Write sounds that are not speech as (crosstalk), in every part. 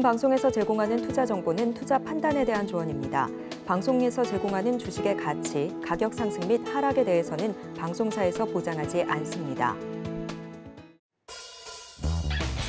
본 방송에서 제공하는 투자 정보는 투자 판단에 대한 조언입니다. 방송에서 제공하는 주식의 가치, 가격 상승 및 하락에 대해서는 방송사에서 보장하지 않습니다.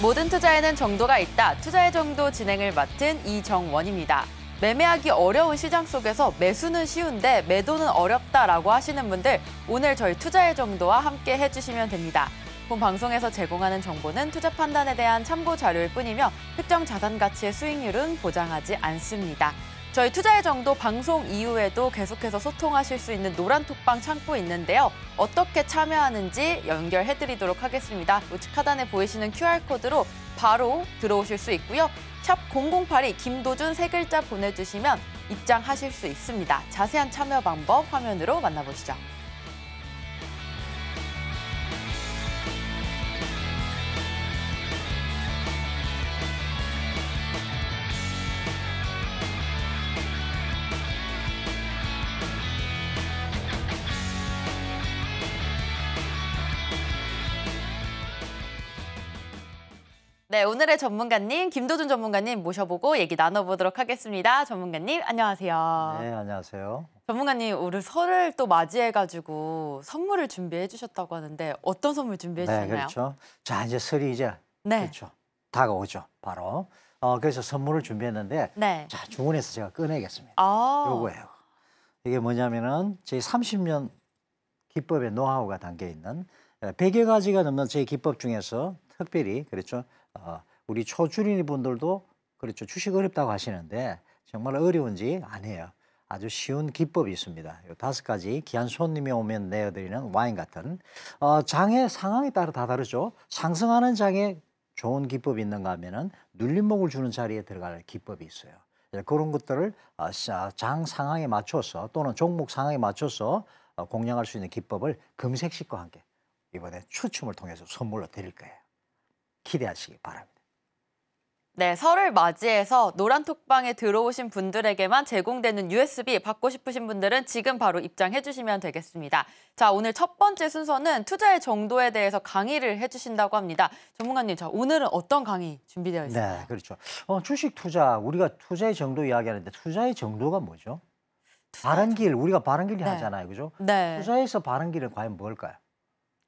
모든 투자에는 정도가 있다. 투자의 정도 진행을 맡은 이정원입니다. 매매하기 어려운 시장 속에서 매수는 쉬운데 매도는 어렵다라고 하시는 분들 오늘 저희 투자의 정도와 함께 해주시면 됩니다. 본 방송에서 제공하는 정보는 투자 판단에 대한 참고 자료일 뿐이며 특정 자산 가치의 수익률은 보장하지 않습니다. 저희 투자의 정도 방송 이후에도 계속해서 소통하실 수 있는 노란톡방 창고 있는데요. 어떻게 참여하는지 연결해드리도록 하겠습니다. 우측 하단에 보이시는 QR코드로 바로 들어오실 수 있고요. 샵 0082 김도준 세 글자 보내주시면 입장하실 수 있습니다. 자세한 참여 방법 화면으로 만나보시죠. 네, 오늘의 전문가님 김도준 전문가님 모셔보고 얘기 나눠보도록 하겠습니다. 전문가님 안녕하세요. 네, 안녕하세요. 전문가님 오늘 설을 또 맞이해가지고 선물을 준비해 주셨다고 하는데 어떤 선물 준비해 주셨나요? 네, 그렇죠. 자 이제 설이 이제 네. 그렇죠. 다가오죠, 바로. 어, 그래서 선물을 준비했는데 네. 자 주문해서 제가 꺼내겠습니다. 아. 요거예요. 이게 뭐냐면은 제 30년 기법의 노하우가 담겨 있는 100여 예, 가지가 넘는 제 기법 중에서 특별히 그렇죠. 어, 우리 초주린이 분들도 그렇죠. 주식 어렵다고 하시는데 정말 어려운지 아니에요. 아주 쉬운 기법이 있습니다. 요 다섯 가지 귀한 손님이 오면 내어드리는 와인 같은 어, 장의 상황에 따라 다 다르죠. 상승하는 장에 좋은 기법이 있는가 하면은 눌림목을 주는 자리에 들어갈 기법이 있어요. 예, 그런 것들을 어, 장 상황에 맞춰서 또는 종목 상황에 맞춰서 어, 공략할 수 있는 기법을 금색식과 함께 이번에 추첨을 통해서 선물로 드릴 거예요. 기대하시기 바랍니다. 네, 설을 맞이해서 노란톡방에 들어오신 분들에게만 제공되는 USB 받고 싶으신 분들은 지금 바로 입장해 주시면 되겠습니다. 자, 오늘 첫 번째 순서는 투자의 정도에 대해서 강의를 해 주신다고 합니다. 전문가님, 자, 오늘은 어떤 강의 준비되어 있을까 네, 그렇죠. 어, 주식 투자, 우리가 투자의 정도 이야기하는데 투자의 정도가 뭐죠? 투자... 바른 길, 우리가 바른 길이 네. 하잖아요, 그죠? 네. 투자에서 바른 길은 과연 뭘까요?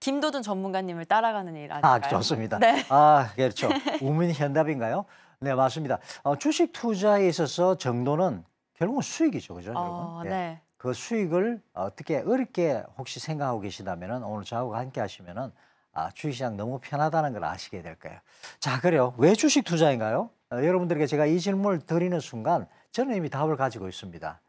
김도준 전문가님을 따라가는 일 아, 아닐까요? 아, 좋습니다. 네. 아, 그렇죠. (laughs) 우민 현답인가요? 네, 맞습니다. 어, 주식 투자에 있어서 정도는 결국은 수익이죠, 그죠? 어, 여러분? 네. 네. 그 수익을 어떻게 어렵게 혹시 생각하고 계시다면 은 오늘 저하고 함께 하시면은 아, 주식시장 너무 편하다는 걸 아시게 될 거예요. 자, 그래요. 왜 주식 투자인가요? 어, 여러분들에게 제가 이 질문을 드리는 순간 저는 이미 답을 가지고 있습니다.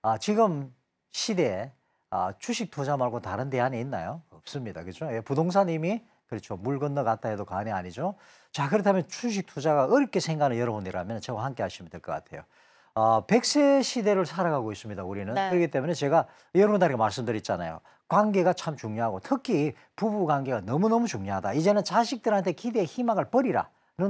아, 지금 시대에 아, 주식 투자 말고 다른 대안이 있나요? 없습니다. 그렇죠? 예, 부동산 이미 그렇죠. 물 건너갔다 해도 과언이 아니죠. 자, 그렇다면 주식 투자가 어렵게 생각하는 여러분이라면 저와 함께 하시면 될 것 같아요. 어, 100세 시대를 살아가고 있습니다, 우리는. 네. 그렇기 때문에 제가 여러분들에게 말씀드렸잖아요. 관계가 참 중요하고 특히 부부 관계가 너무너무 중요하다. 이제는 자식들한테 기대 의 희망을 버리라는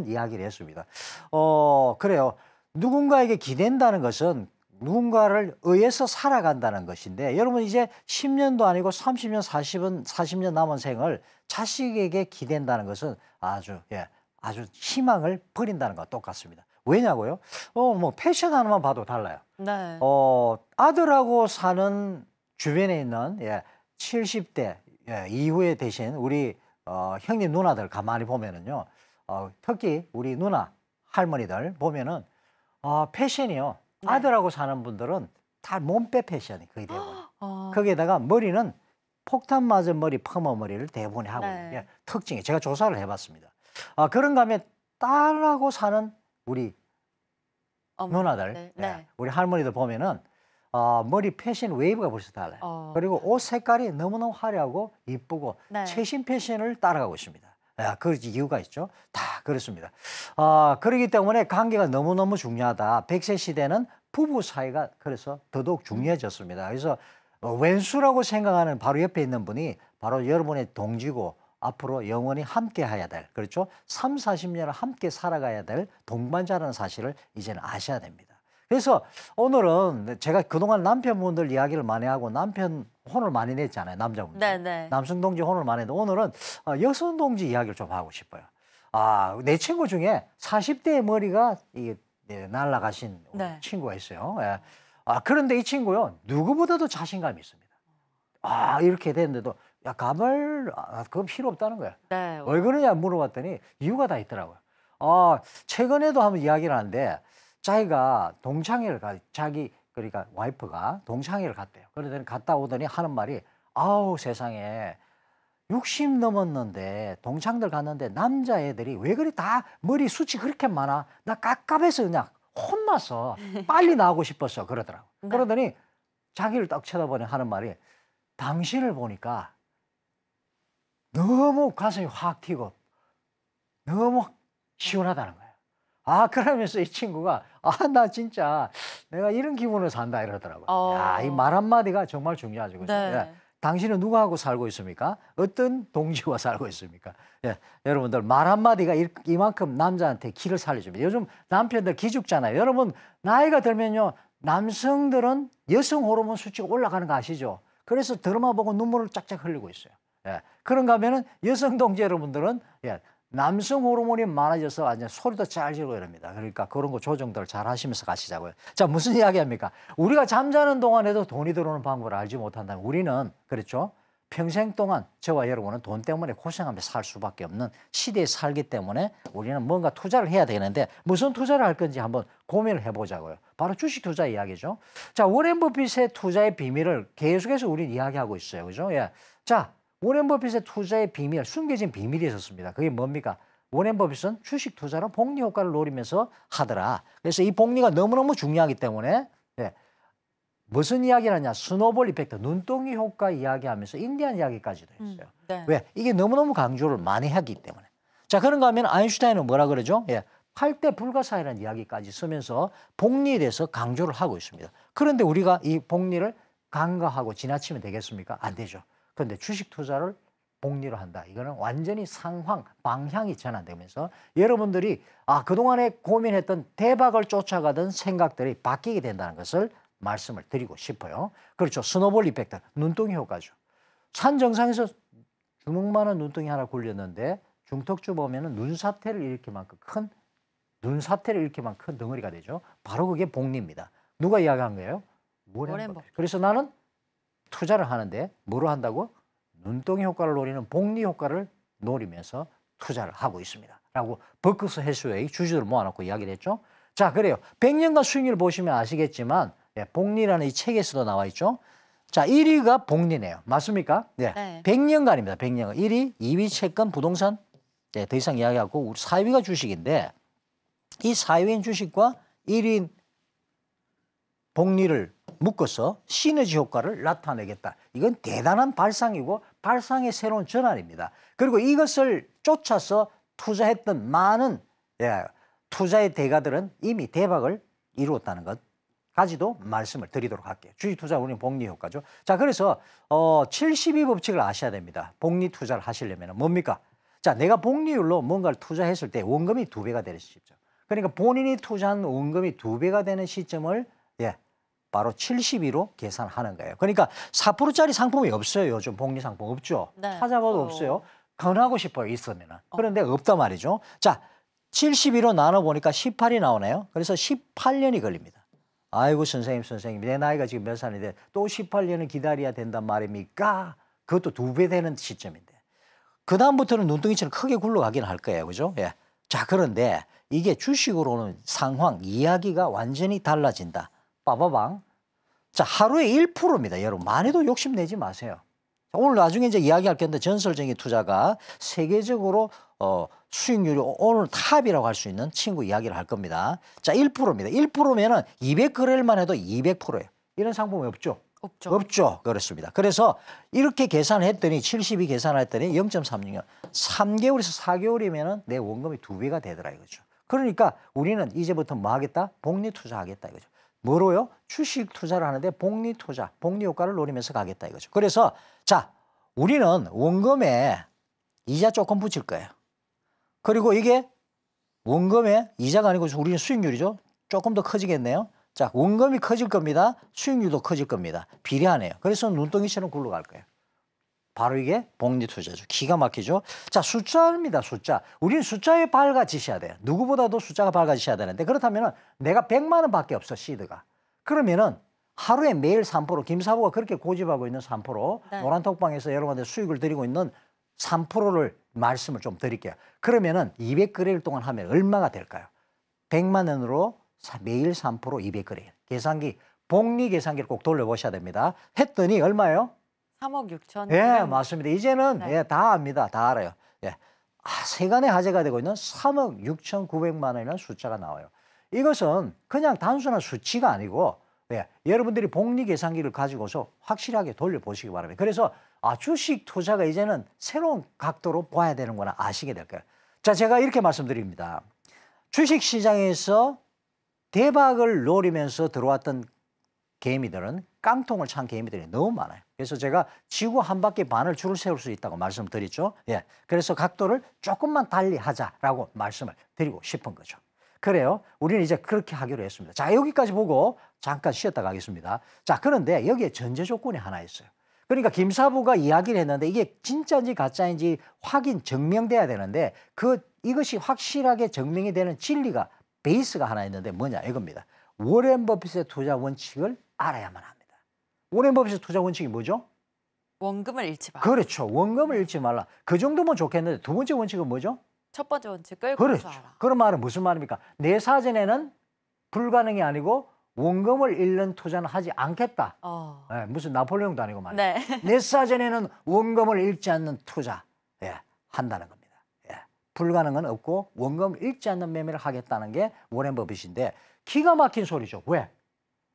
이야기를 했습니다. 어, 그래요. 누군가에게 기댄다는 것은 누군가를 의해서 살아간다는 것인데 여러분 이제 10년도 아니고 30년, 40은 40년 남은 생을 자식에게 기댄다는 것은 아주 예, 아주 희망을 버린다는 것 똑같습니다. 왜냐고요? 어, 뭐 패션 하나만 봐도 달라요. 네. 어, 아들하고 사는 주변에 있는 예, 70대 예, 이후에 대신 우리 어, 형님 누나들 가만히 보면은요. 어, 특히 우리 누나 할머니들 보면은 어, 패션이요. 네. 아들하고 사는 분들은 다 몸빼 패션이 거의 대부분. 어. 거기에다가 머리는 폭탄 맞은 머리, 퍼머 머리를 대부분 하고 네. 있는 게 특징이 제가 조사를 해봤습니다. 아, 그런가 하면 딸하고 사는 우리 어머, 누나들, 네, 예, 네. 우리 할머니들 보면은 어, 머리 패션 웨이브가 벌써 달라요. 어. 그리고 옷 색깔이 너무너무 화려하고 이쁘고 네. 최신 패션을 따라가고 있습니다. 그 이유가 있죠. 다 그렇습니다. 아, 그렇기 때문에 관계가 너무너무 중요하다. 1 0 0세 시대는 부부 사이가 그래서 더더욱 중요해졌습니다. 그래서 왼수라고 생각하는 바로 옆에 있는 분이 바로 여러분의 동지고 앞으로 영원히 함께 해야 될, 그렇죠? 3, 40년을 함께 살아가야 될 동반자라는 사실을 이제는 아셔야 됩니다. 그래서 오늘은 제가 그동안 남편분들 이야기를 많이 하고 남편 혼을 많이 냈잖아요, 남자분들. 네네. 남성 동지 혼을 많이 냈는데 오늘은 어, 여성 동지 이야기를 좀 하고 싶어요. 아, 내 친구 중에 40대의 머리가 이날아가신 네, 네. 친구가 있어요. 예. 아, 그런데 이 친구요, 누구보다도 자신감이 있습니다. 아, 이렇게 됐는데도, 야, 감을, 아, 그건 필요 없다는 거야. 네. 왜 그러냐 물어봤더니 이유가 다 있더라고요. 아, 최근에도 한번 이야기를 하는데, 자기가 동창회를 가 자기 그러니까 와이프가 동창회를 갔대요. 그러더니 갔다 오더니 하는 말이 아우 세상에 60 넘었는데 동창들 갔는데 남자애들이 왜 그리 다 머리 숱이 그렇게 많아? 나 깝깝해서 그냥 혼나서 (laughs) 빨리 나오고 싶었어 그러더라고. 네. 그러더니 자기를 딱 쳐다보니 하는 말이 당신을 보니까 너무 가슴이 확 튀고 너무 시원하다는 거야. 아 그러면서 이 친구가 아나 진짜 내가 이런 기분으로 산다 이러더라고요. 어. 야이 말 한마디가 정말 중요하죠. 그죠? 네. 예. 당신은 누구하고 살고 있습니까? 어떤 동지와 (laughs) 살고 있습니까? 예, 여러분들 말 한마디가 이만큼 남자한테 길을 살려줍니다. 요즘 남편들 기죽잖아요. 여러분 나이가 들면요 남성들은 여성 호르몬 수치가 올라가는 거 아시죠? 그래서 드라마 보고 눈물을 쫙쫙 흘리고 있어요. 예, 그런가 하면은 여성 동지 여러분들은 예, 남성 호르몬이 많아져서 완전 소리도 잘 지르고 이럽니다. 그러니까 그런 거 조정들 잘 하시면서 가시자고요. 자, 무슨 이야기 합니까? 우리가 잠자는 동안에도 돈이 들어오는 방법을 알지 못한다면 우리는, 그렇죠? 평생 동안 저와 여러분은 돈 때문에 고생하며 살 수밖에 없는 시대에 살기 때문에 우리는 뭔가 투자를 해야 되는데 무슨 투자를 할 건지 한번 고민을 해보자고요. 바로 주식 투자 이야기죠. 자, 워렌 버핏의 투자의 비밀을 계속해서 우리는 이야기하고 있어요. 그죠? 예. 자, 워렌 버핏의 투자의 비밀, 숨겨진 비밀이 있었습니다. 그게 뭡니까? 워렌 버핏은 주식 투자로 복리 효과를 노리면서 하더라. 그래서 이 복리가 너무너무 중요하기 때문에 네. 무슨 이야기를 하냐? 스노볼 이펙트, 눈덩이 효과 이야기하면서 인디안 이야기까지도 음, 했어요. 음, 네. 왜? 이게 너무너무 강조를 많이 하기 때문에. 자, 그런가 하면 아인슈타인은 뭐라 그러죠? 예. 8대 불가사의라는 이야기까지 쓰면서 복리에 대해서 강조를 하고 있습니다. 그런데 우리가 이 복리를 간과하고 지나치면 되겠습니까? 안 되죠. 그런데 주식 투자를 복리로 한다. 이거는 완전히 상황, 방향이 전환되면서 여러분들이 아, 그동안에 고민했던 대박을 쫓아가던 생각들이 바뀌게 된다는 것을 말씀을 드리고 싶어요. 그렇죠. 스노볼 이펙트, 눈덩이 효과죠. 산 정상에서 주먹만한 눈덩이 하나 굴렸는데 중턱주 보면은 눈사태를 일으킬 만큼 큰 눈사태를 일으킬 만큼 큰 덩어리가 되죠. 바로 그게 복리입니다. 누가 이야기한 거예요? 워렌 버핏. 그래서 나는 투자를 하는데 뭐로 한다고? 눈덩이 효과를 노리는 복리 효과를 노리면서 투자를 하고 있습니다. 라고 버크스 해수웨이 주주들 모아놓고 이야기를 했죠. 자 그래요. 100년간 수익률 보시면 아시겠지만 네, 복리라는 이 책에서도 나와 있죠. 자 1위가 복리네요. 맞습니까? 예. 네. 네. 100년간입니다. 100년간. 1위, 2위 채권 부동산 네, 더 이상 이야기하고 우리 4위가 주식인데 이 4위인 주식과 1위인 복리를 묶어서 시너지 효과를 나타내겠다. 이건 대단한 발상이고 발상의 새로운 전환입니다. 그리고 이것을 쫓아서 투자했던 많은 예, 투자의 대가들은 이미 대박을 이루었다는 것 까지도 말씀을 드리도록 할게요. 주식 투자 우리는 복리 효과죠. 자, 그래서 어72 법칙을 아셔야 됩니다. 복리 투자를 하시려면 뭡니까? 자, 내가 복리율로 뭔가를 투자했을 때 원금이 두 배가 되는 시점. 그러니까 본인이 투자한 원금이 두 배가 되는 시점을 예, 바로 72로 계산하는 거예요. 그러니까 4%짜리 상품이 없어요. 요즘 복리 상품 없죠. 네. 찾아봐도 어. 없어요. 권하고 싶어요. 있으면은. 어. 그런데 없단 말이죠. 자, 72로 나눠보니까 18이 나오네요. 그래서 18년이 걸립니다. 아이고 선생님 선생님 내 나이가 지금 몇 살인데 또 18년을 기다려야 된단 말입니까? 그것도 두 배 되는 시점인데 그 다음부터는 눈덩이처럼 크게 굴러가긴 할 거예요, 그죠? 예. 자 그런데 이게 주식으로는 상황 이야기가 완전히 달라진다. 빠바방. 자, 하루에 1%입니다. 여러분, 많이도 욕심내지 마세요. 오늘 나중에 이제 이야기할 건데 전설적인 투자가 세계적으로 어, 수익률이 오늘 탑이라고 할 수 있는 친구 이야기를 할 겁니다. 자, 1%입니다. 1%면은 2 0 0거래만 해도 200%예요. 이런 상품이 없죠? 없죠. 없죠. 그렇습니다. 그래서 이렇게 계산을 했더니 72 계산을 했더니 0.36년 3개월에서 4개월이면은 내 원금이 2배가 되더라 이거죠. 그러니까 우리는 이제부터 뭐 하겠다? 복리 투자하겠다 이거죠. 뭐로요? 주식 투자를 하는데 복리 투자, 복리 효과를 노리면서 가겠다 이거죠. 그래서 자, 우리는 원금에 이자 조금 붙일 거예요. 그리고 이게 원금에 이자가 아니고 우리는 수익률이죠. 조금 더 커지겠네요. 자, 원금이 커질 겁니다. 수익률도 커질 겁니다. 비례하네요. 그래서 눈덩이처럼 굴러갈 거예요. 바로 이게 복리 투자죠. 기가 막히죠. 자, 숫자입니다. 숫자. 우리는 숫자에 밝아지셔야 돼요. 누구보다도 숫자가 밝아지셔야 되는데 그렇다면 내가 100만 원밖에 없어 시드가. 그러면은 하루에 매일 3% 김사부가 그렇게 고집하고 있는 3% 네. 노란톡방에서 여러분한테 수익을 드리고 있는 3를 말씀을 좀 드릴게요. 그러면은 2 0 0그래일 동안 하면 얼마가 될까요? 100만 원으로 매일 3% 2 0 0그래일 계산기 복리 계산기를 꼭 돌려보셔야 됩니다. 했더니 얼마예요? 3억 6천. 예, 맞습니다. 이제는 네. 예, 다 압니다. 다 알아요. 예. 아, 세간의 화제가 되고 있는 3억 6천 9백만 원이라는 숫자가 나와요. 이것은 그냥 단순한 수치가 아니고 예, 여러분들이 복리 계산기를 가지고서 확실하게 돌려보시기 바랍니다. 그래서 아, 주식 투자가 이제는 새로운 각도로 봐야 되는 거나 아시게 될 거예요. 자, 제가 이렇게 말씀드립니다. 주식 시장에서 대박을 노리면서 들어왔던 개미들은 깡통을 찬 개미들이 너무 많아요. 그래서 제가 지구 한 바퀴 반을 줄을 세울 수 있다고 말씀드리죠. 예. 그래서 각도를 조금만 달리 하자라고 말씀을 드리고 싶은 거죠. 그래요. 우리는 이제 그렇게 하기로 했습니다. 자, 여기까지 보고 잠깐 쉬었다 가겠습니다. 자, 그런데 여기에 전제 조건이 하나 있어요. 그러니까 김사부가 이야기를 했는데 이게 진짜인지 가짜인지 확인 증명돼야 되는데 그 이것이 확실하게 증명이 되는 진리가 베이스가 하나 있는데 뭐냐 이겁니다. 워렌 버핏의 투자 원칙을 알아야만 합니다 오랜 법에서 투자 원칙이 뭐죠? 원금을 잃지 말라. 그렇죠. 원금을 잃지 말라. 그 정도면 좋겠는데 두 번째 원칙은 뭐죠? 첫 번째 원칙을 그렇죠. 고수하라. 그런 말은 무슨 말입니까? 내 사전에는 불가능이 아니고 원금을 잃는 투자는 하지 않겠다. 어. 예, 무슨 나폴레옹도 아니고 말이에요. 네. (laughs) 내 사전에는 원금을 잃지 않는 투자 예, 한다는 겁니다. 예. 불가능은 없고 원금을 잃지 않는 매매를 하겠다는 게 워렌 버핏인데 기가 막힌 소리죠. 왜?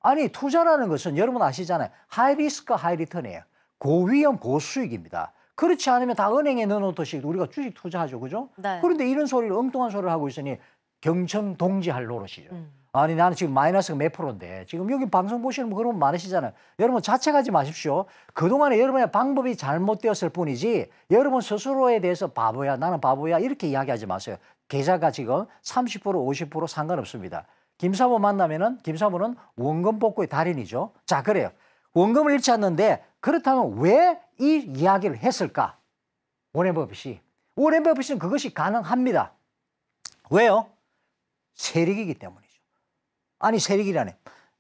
아니 투자라는 것은 여러분 아시잖아요. 하이 리스크 하이 리턴이에요. 고위험 고수익입니다. 그렇지 않으면 다 은행에 넣어놓듯이 우리가 주식 투자하죠, 그죠? 네. 그런데 이런 소리를 엉뚱한 소리를 하고 있으니 경청 동지할 노릇이죠. 음. 아니 나는 지금 마이너스가 몇 프로인데 지금 여기 방송 보시는 분 그런 분 많으시잖아요. 여러분 자책하지 마십시오. 그동안에 여러분의 방법이 잘못되었을 뿐이지 여러분 스스로에 대해서 바보야 나는 바보야 이렇게 이야기하지 마세요. 계좌가 지금 30% 50% 상관없습니다. 김사부 만나면은 김사부는 원금 복구의 달인이죠. 자, 그래요. 원금을 잃지 않는데 그렇다면 왜 이 이야기를 했을까? 워렌 버핏이. 워렌 버핏은 그것이 가능합니다. 왜요? 세력이기 때문이죠. 아니, 세력이라네.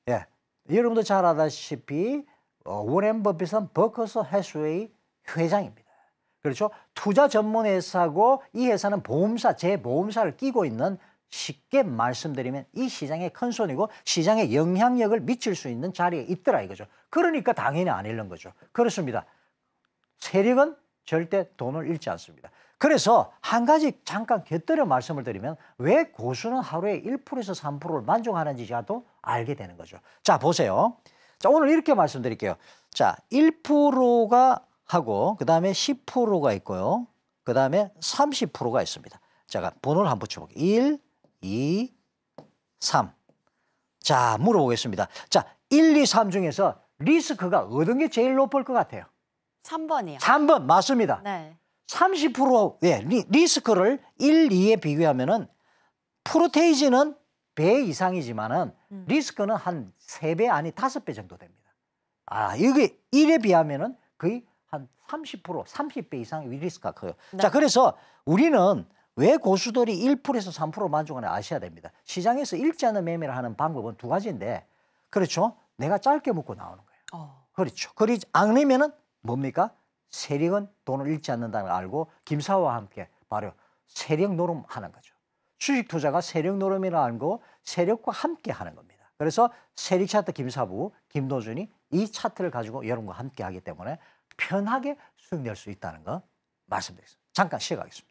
예. 여러분도 잘 아다시피 어, 워 버핏은 버커스 해수웨이 회장입니다. 그렇죠? 투자 전문 회사고 이 회사는 보험사, 재보험사를 끼고 있는 쉽게 말씀드리면 이 시장의 큰 손이고 시장의 영향력을 미칠 수 있는 자리에 있더라 이거죠. 그러니까 당연히 안 잃는 거죠. 그렇습니다. 세력은 절대 돈을 잃지 않습니다. 그래서 한 가지 잠깐 곁들여 말씀을 드리면 왜 고수는 하루에 1%에서 3%를 만족하는지 자도 알게 되는 거죠. 자, 보세요. 자, 오늘 이렇게 말씀드릴게요. 자, 1%가 하고 그다음에 10%가 있고요. 그다음에 30%가 있습니다. 제가 번호를 한번 붙여 볼게요. 1 2, 3. 자, 물어보겠습니다. 자, 1, 2, 3 중에서 리스크가 얻은 게 제일 높을 것 같아요? 3번이요. 3번 맞습니다. 네. 30%의 예, 리, 리스크를 1, 2에 비교하면은 프로테이지는 배 이상이지만은 음. 리스크는 한3배 아니 5배 정도 됩니다. 아, 이게 1에 비하면은 거의 한 30%, 30배 이상의 리스크가 커요. 네. 자, 그래서 우리는 왜 고수들이 1%에서 3% 만족하는 아셔야 됩니다. 시장에서 잃지 않는 매매를 하는 방법은 두 가지인데 그렇죠. 내가 짧게 묶고 나오는 거예요. 어. 그렇죠. 그러지 않으면은 뭡니까? 세력은 돈을 잃지 않는다는 걸 알고 김사와 함께 바로 세력 노름하는 거죠. 주식 투자가 세력 노름이라 알고 세력과 함께 하는 겁니다. 그래서 세력 차트 김사부, 김도준이 이 차트를 가지고 여러분과 함께 하기 때문에 편하게 수익 낼수 있다는 거 말씀드리겠습니다. 잠깐 쉬어가겠습니다.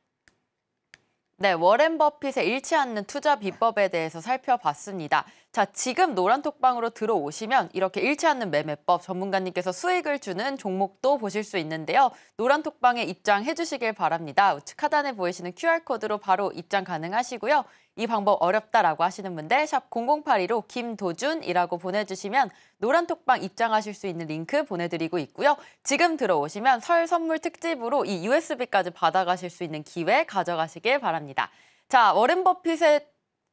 네, 워렌 버핏의 잃지 않는 투자 비법에 대해서 살펴봤습니다. 자, 지금 노란톡방으로 들어오시면 이렇게 잃지 않는 매매법 전문가님께서 수익을 주는 종목도 보실 수 있는데요. 노란톡방에 입장해 주시길 바랍니다. 우측 하단에 보이시는 QR코드로 바로 입장 가능하시고요. 이 방법 어렵다라고 하시는 분들 샵 0082로 김도준이라고 보내주시면 노란톡방 입장하실 수 있는 링크 보내드리고 있고요. 지금 들어오시면 설 선물 특집으로 이 USB까지 받아가실 수 있는 기회 가져가시길 바랍니다. 자, 워렌 버핏의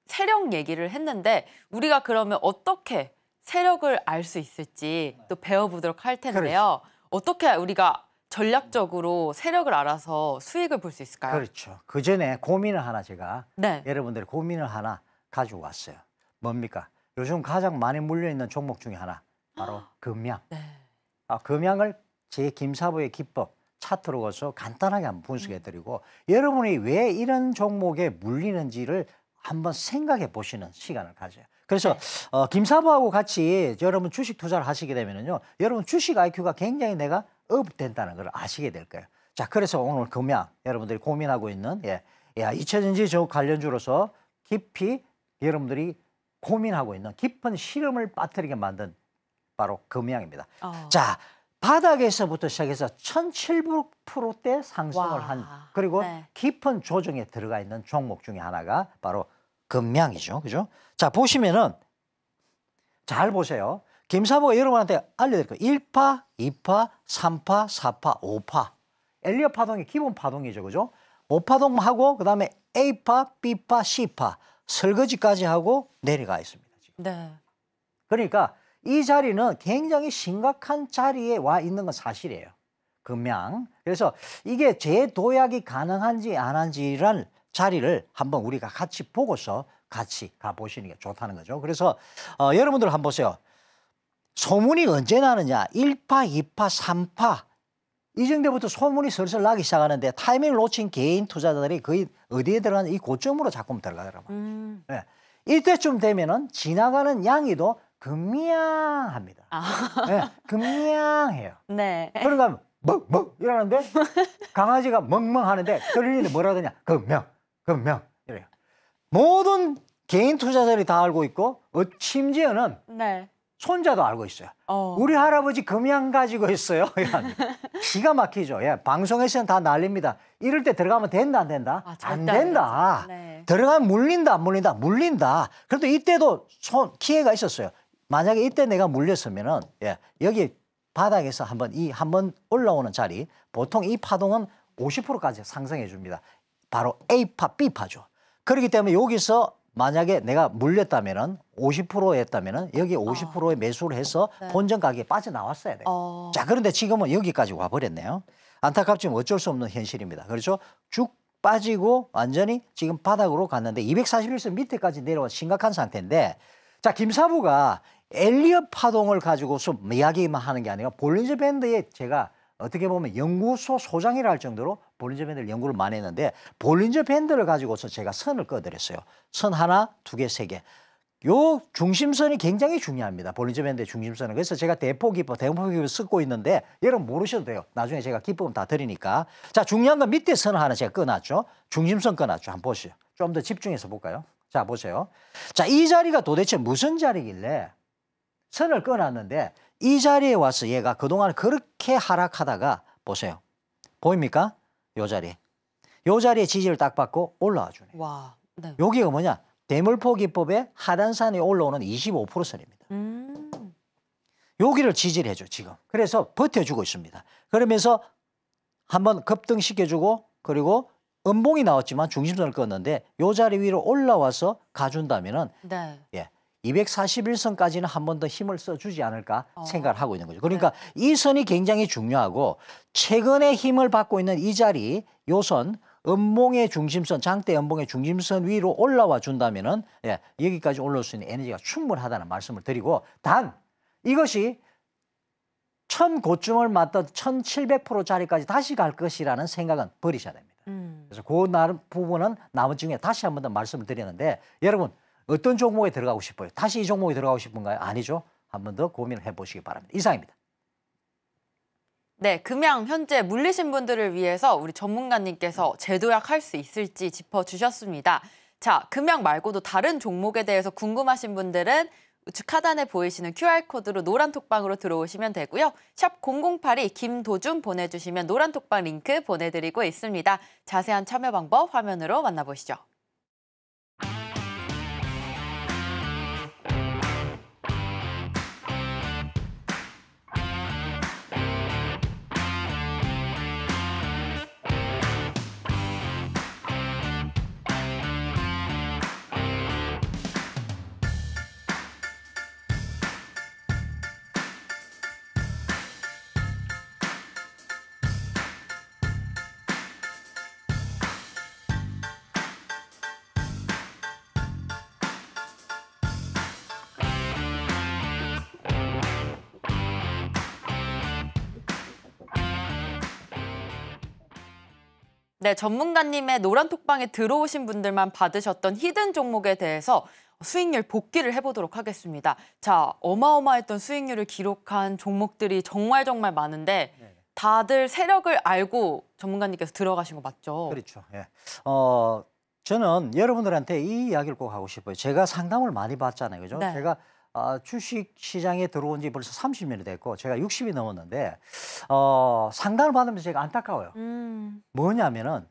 세력 얘기를 했는데 우리가 그러면 어떻게 세력을 알 수 있을지 또 배워보도록 할 텐데요. 그렇지. 어떻게 우리가 전략적으로 세력을 알아서 수익을 볼 수 있을까요? 그렇죠. 그 전에 고민을 하나 제가 네. 여러분들이 고민을 하나 가지고 왔어요. 뭡니까? 요즘 가장 많이 물려 있는 종목 중에 하나 바로 아. 금양. 네. 아, 금양을 제 김사부의 기법 차트로 가서 간단하게 한번 분석해 음. 드리고 음. 여러분이 왜 이런 종목에 물리는지를 한번 생각해 보시는 시간을 가져요. 그래서 네. 어, 김사부하고 같이 여러분 주식 투자를 하시게 되면요, 여러분 주식 IQ가 굉장히 내가 업 된다는 걸 아시게 될 거예요. 자, 그래서 오늘 금양 여러분들이 고민하고 있는 예, 야 이차전지 저 관련주로서 깊이 여러분들이 고민하고 있는 깊은 실험을 빠뜨리게 만든 바로 금양입니다. 어. 자, 바닥에서부터 시작해서 1,700%대 상승을 와. 한 그리고 네. 깊은 조정에 들어가 있는 종목 중에 하나가 바로 금양이죠. 그죠? 자, 보시면은 잘 보세요. 김사부가 여러분한테 알려드릴 거예요. 1파, 2파, 3파, 4파, 5파. 엘리어 파동이 기본 파동이죠. 그죠? 5파동하고 그다음에 A파, B파, C파 설거지까지 하고 내려가 있습니다. 지금. 네. 그러니까 이 자리는 굉장히 심각한 자리에 와 있는 건 사실이에요. 금양. 그래서 이게 재도약이 가능한지 안 한지를 자리를 한번 우리가 같이 보고서 같이 가보시는 게 좋다는 거죠. 그래서 어, 여러분들 한번 보세요. 소문이 언제 나느냐? 1파, 2파, 3파. 이정도부터 소문이 슬슬 나기 시작하는데 타이밍을 놓친 개인 투자자들이 거의 어디에 들어가는 이 고점으로 자꾸 들어가더라고요. 음. 네. 이때쯤 되면은 지나가는 양이도 금미양합니다. 아. 네, 금미양해요. (laughs) 네. 그러니까 멍멍 이러는데 강아지가 멍멍하는데 들리는 뭐라 그러냐 금명 그러면 이래요. 모든 개인 투자자들이 다 알고 있고 어, 심지어는 네. 손자도 알고 있어요. 어. 우리 할아버지 금양 가지고 있어요. (laughs) 기가 막히죠. 예, 방송에서는 다날립니다 이럴 때 들어가면 된다 안 된다? 아, 안 된다. 네. 들어가면 물린다 안 물린다? 물린다. 그래도 이때도 손 기회가 있었어요. 만약에 이때 내가 물렸으면은 예, 여기 바닥에서 한번 이 한번 올라오는 자리 보통 이 파동은 50%까지 상승해 줍니다. 바로 A파, B파죠. 그렇기 때문에 여기서 만약에 내가 물렸다면은 50% 했다면은 여기 50%의 아. 매수를 해서 네. 본전 가격에 빠져나왔어야 돼요. 어. 자, 그런데 지금은 여기까지 와 버렸네요. 안타깝지만 어쩔 수 없는 현실입니다. 그렇죠? 쭉 빠지고 완전히 지금 바닥으로 갔는데 241선 밑에까지 내려와 심각한 상태인데 자, 김사부가 엘리엇 파동을 가지고서 이야기만 하는 게 아니라 볼린저 밴드에 제가 어떻게 보면 연구소 소장이라 할 정도로 볼린저 밴드를 연구를 많이 했는데 볼린저 밴드를 가지고서 제가 선을 꺼드렸어요. 선 하나, 두 개, 세 개. 요 중심선이 굉장히 중요합니다. 볼린저 밴드의 중심선은. 그래서 제가 대포 기법, 대포 기법을 쓰고 있는데 여러분 모르셔도 돼요. 나중에 제가 기법을다 드리니까. 자, 중요한 건 밑에 선을 하나 제가 꺼놨죠. 중심선 꺼놨죠. 한번 보시죠. 좀 더 집중해서 볼까요? 자, 보세요. 자, 이 자리가 도대체 무슨 자리길래 선을 꺼놨는데 이 자리에 와서 얘가 그동안 그렇게 하락하다가 보세요. 보입니까? 요 자리에. 요 자리에 지지를 딱 받고 올라와 주네. 와. 네. 여기가 뭐냐? 대물포 기법에하단산이 올라오는 25%선입니다. 음. 여기를 지지를 해줘 지금. 그래서 버텨주고 있습니다. 그러면서 한번 급등시켜주고 그리고 음봉이 나왔지만 중심선을 껐는데 요 자리 위로 올라와서 가준다면은 네. 예 241선까지는 한 번 더 힘을 써주지 않을까 어. 생각을 하고 있는 거죠. 그러니까 네. 이 선이 굉장히 중요하고 최근에 힘을 받고 있는 이 자리, 요선 음봉의 중심선, 장대 음봉의 중심선 위로 올라와 준다면은 예, 여기까지 올라올 수 있는 에너지가 충분하다는 말씀을 드리고 단 이것이 천 고점을 맞던 1700% 자리까지 다시 갈 것이라는 생각은 버리셔야 됩니다. 음. 그래서 그 부분은 나머지 중에 다시 한 번 더 말씀을 드리는데 여러분 어떤 종목에 들어가고 싶어요? 다시 이 종목에 들어가고 싶은가요? 아니죠. 한 번 더 고민을 해보시기 바랍니다. 이상입니다. 네, 금양 현재 물리신 분들을 위해서 우리 전문가님께서 재도약할 수 있을지 짚어주셨습니다. 자, 금양 말고도 다른 종목에 대해서 궁금하신 분들은 우측 하단에 보이시는 QR코드로 노란 톡방으로 들어오시면 되고요. 샵 008이 김도준 보내주시면 노란 톡방 링크 보내드리고 있습니다. 자세한 참여 방법 화면으로 만나보시죠. 네, 전문가님의 노란 톡방에 들어오신 분들만 받으셨던 히든 종목에 대해서 수익률 복귀를 해보도록 하겠습니다. 자, 어마어마했던 수익률을 기록한 종목들이 정말 정말 많은데 네. 다들 세력을 알고 전문가님께서 들어가신 거 맞죠? 그렇죠. 예. 어, 저는 여러분들한테 이 이야기를 꼭 하고 싶어요. 제가 상담을 많이 받잖아요. 그죠? 네. 제가 어, 주식 시장에 들어온 지 벌써 30년이 됐고 제가 60이 넘었는데 어, 상담을 받으면서 제가 안타까워요. 음. 뭐냐면은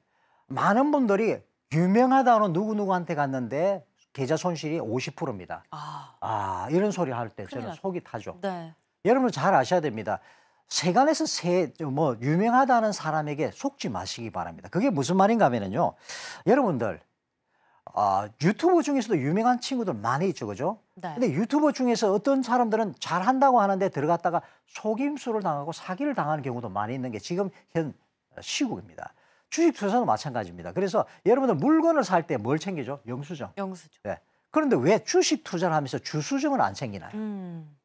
많은 분들이 유명하다는 누구누구한테 갔는데 계좌 손실이 50%입니다. 아, 아 이런 소리 할 때 저는 났다. 속이 타죠. 네. 여러분 잘 아셔야 됩니다. 세간에서 세, 뭐, 유명하다는 사람에게 속지 마시기 바랍니다. 그게 무슨 말인가 하면요. 여러분들, 어, 유튜브 중에서도 유명한 친구들 많이 있죠, 그죠? 네. 근데 유튜버 중에서 어떤 사람들은 잘한다고 하는데 들어갔다가 속임수를 당하고 사기를 당하는 경우도 많이 있는 게 지금 현 어, 시국입니다. 주식 투자는 마찬가지입니다. 그래서 여러분들 물건을 살 때 뭘 챙기죠? 영수증. 영수증. 네. 그런데 왜 주식 투자를 하면서 주수증을 안 챙기나요? 음.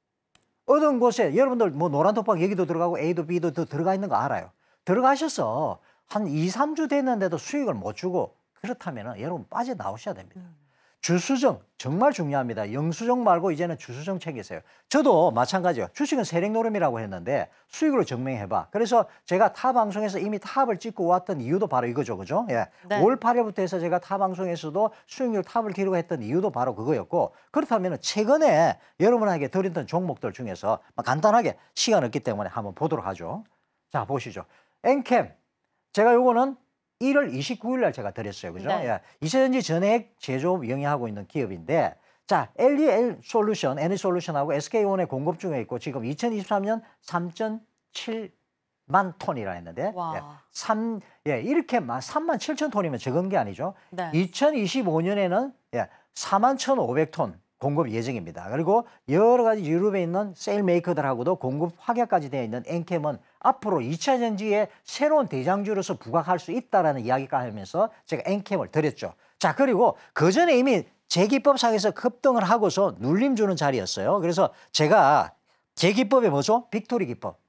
어떤 곳에 여러분들 뭐 노란 독박 여기도 들어가고 A도 B도 더 들어가 있는 거 알아요. 들어가셔서 한 2, 3주 됐는데도 수익을 못 주고 그렇다면 여러분 빠져나오셔야 됩니다. 음. 주수정 정말 중요합니다. 영수정 말고 이제는 주수정 책이세요. 저도 마찬가지요. 주식은 세력노름이라고 했는데 수익으로 증명해봐. 그래서 제가 타 방송에서 이미 탑을 찍고 왔던 이유도 바로 이거죠. 그죠? 예. 네. 5 8일부터 해서 제가 타 방송에서도 수익률 탑을 기록했던 이유도 바로 그거였고 그렇다면 최근에 여러분에게 드렸던 종목들 중에서 뭐 간단하게 시간 없기 때문에 한번 보도록 하죠. 자, 보시죠. 엔캠. 제가 요거는 1월 29일 날 제가 드렸어요. 그죠? 네. 예. 2차전지 전액 제조업 영위하고 있는 기업인데 자, LEL 솔루션, 에니 솔루션하고 SK온의 공급 중에 있고 지금 2023년 3.7만 톤이라 했는데 와. 예, 3, 예, 이렇게 3만 7천 톤이면 적은 게 아니죠. 네. 2025년에는 예, 4만 1,500톤 공급 예정입니다. 그리고 여러 가지 유럽에 있는 세일 메이커들하고도 공급 확약까지 되어 있는 엔캠은 앞으로 2차 전지에 새로운 대장주로서 부각할 수있다는 이야기까지 하면서 제가 엔캠을 드렸죠. 자, 그리고 그 전에 이미 재기법상에서 급등을 하고서 눌림 주는 자리였어요. 그래서 제가 재기법이 뭐죠? 빅토리 기법.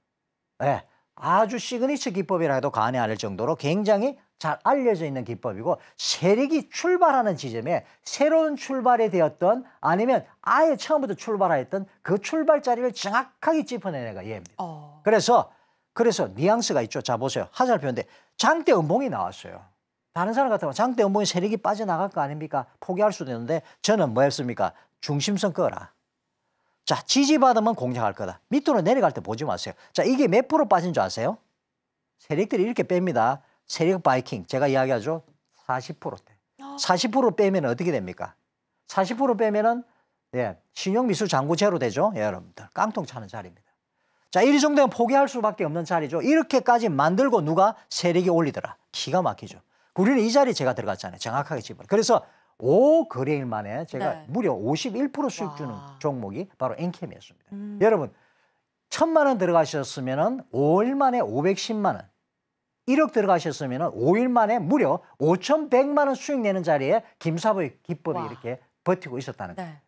예. 네, 아주 시그니처 기법이라 해도 과언이 아닐 정도로 굉장히 잘 알려져 있는 기법이고 세력이 출발하는 지점에 새로운 출발이 되었던 아니면 아예 처음부터 출발하였던 그 출발 자리를 정확하게 짚어내는 애가 얘입니다. 어. 그래서 그래서 뉘앙스가 있죠. 자 보세요. 하살표인데 장대 음봉이 나왔어요. 다른 사람 같으면 장대 음봉이 세력이 빠져나갈 거 아닙니까? 포기할 수도 있는데 저는 뭐 했습니까? 중심성 꺼라. 자 지지받으면 공략할 거다. 밑으로 내려갈 때 보지 마세요. 자 이게 몇 프로 빠진 줄 아세요? 세력들이 이렇게 뺍니다. 세력 바이킹 제가 이야기하죠. 40%대. 40% 빼면 어떻게 됩니까? 40% 빼면은 네, 신용미수 장구제로 되죠. 예, 여러분들 깡통 차는 자리입니다. 자, 이리 정도면 포기할 수밖에 없는 자리죠. 이렇게까지 만들고 누가 세력이 올리더라. 기가 막히죠. 우리는 이 자리 에 제가 들어갔잖아요. 정확하게 집어. 그래서 5거래일 만에 제가 네. 무려 51% 수익 주는 종목이 바로 엔캠이었습니다. 음. 여러분 천만 원 들어가셨으면은 5일 만에 510만 원. 1억 들어가셨으면 5일 만에 무려 5,100만 원 수익 내는 자리에 김사부의 기법이 와. 이렇게 버티고 있었다는 거예요. 네.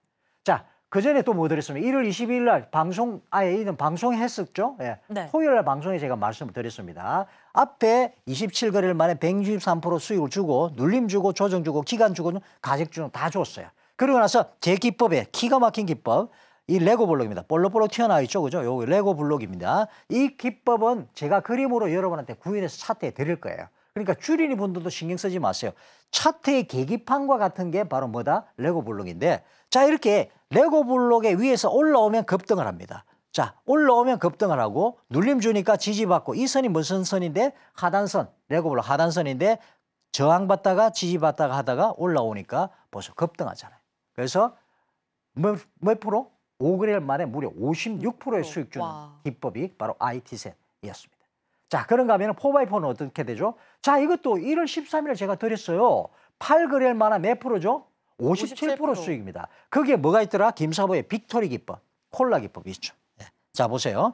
자, 그 전에 또 뭐 드렸습니까? 1월 22일 날 방송, 아예 이는 방송했었죠? 예. 네. 토요일 날 방송에 제가 말씀을 드렸습니다. 앞에 27거래일 만에 163% 수익을 주고, 눌림 주고, 조정 주고, 기간 주고, 가격 주고 다 줬어요. 그러고 나서 제 기법에, 기가 막힌 기법, 이 레고 블록입니다. 볼록볼록 튀어나와 있죠. 그죠? 요 레고 블록입니다. 이 기법은 제가 그림으로 여러분한테 구인해서 차트에 드릴 거예요. 그러니까 줄이니 분들도 신경 쓰지 마세요. 차트의 계기판과 같은 게 바로 뭐다? 레고 블록인데 자 이렇게 레고 블록의 위에서 올라오면 급등을 합니다. 자 올라오면 급등을 하고 눌림 주니까 지지받고 이 선이 무슨 선인데 하단선 레고 블록 하단선인데 저항받다가 지지받다가 하다가 올라오니까 벌써 급등하잖아요. 그래서 몇, 몇 프로? 5개월 만에 무려 56%의 그렇죠. 수익 주는 기법이 바로 IT셋이었습니다. 자, 그런가 하면 4x4는 어떻게 되죠? 자, 이것도 1월 13일에 제가 드렸어요. 8개월 만에 몇 프로죠? 57%, 57% 수익입니다. 그게 뭐가 있더라? 김사부의 빅토리 기법, 콜라 기법이 있죠. 네. 자, 보세요.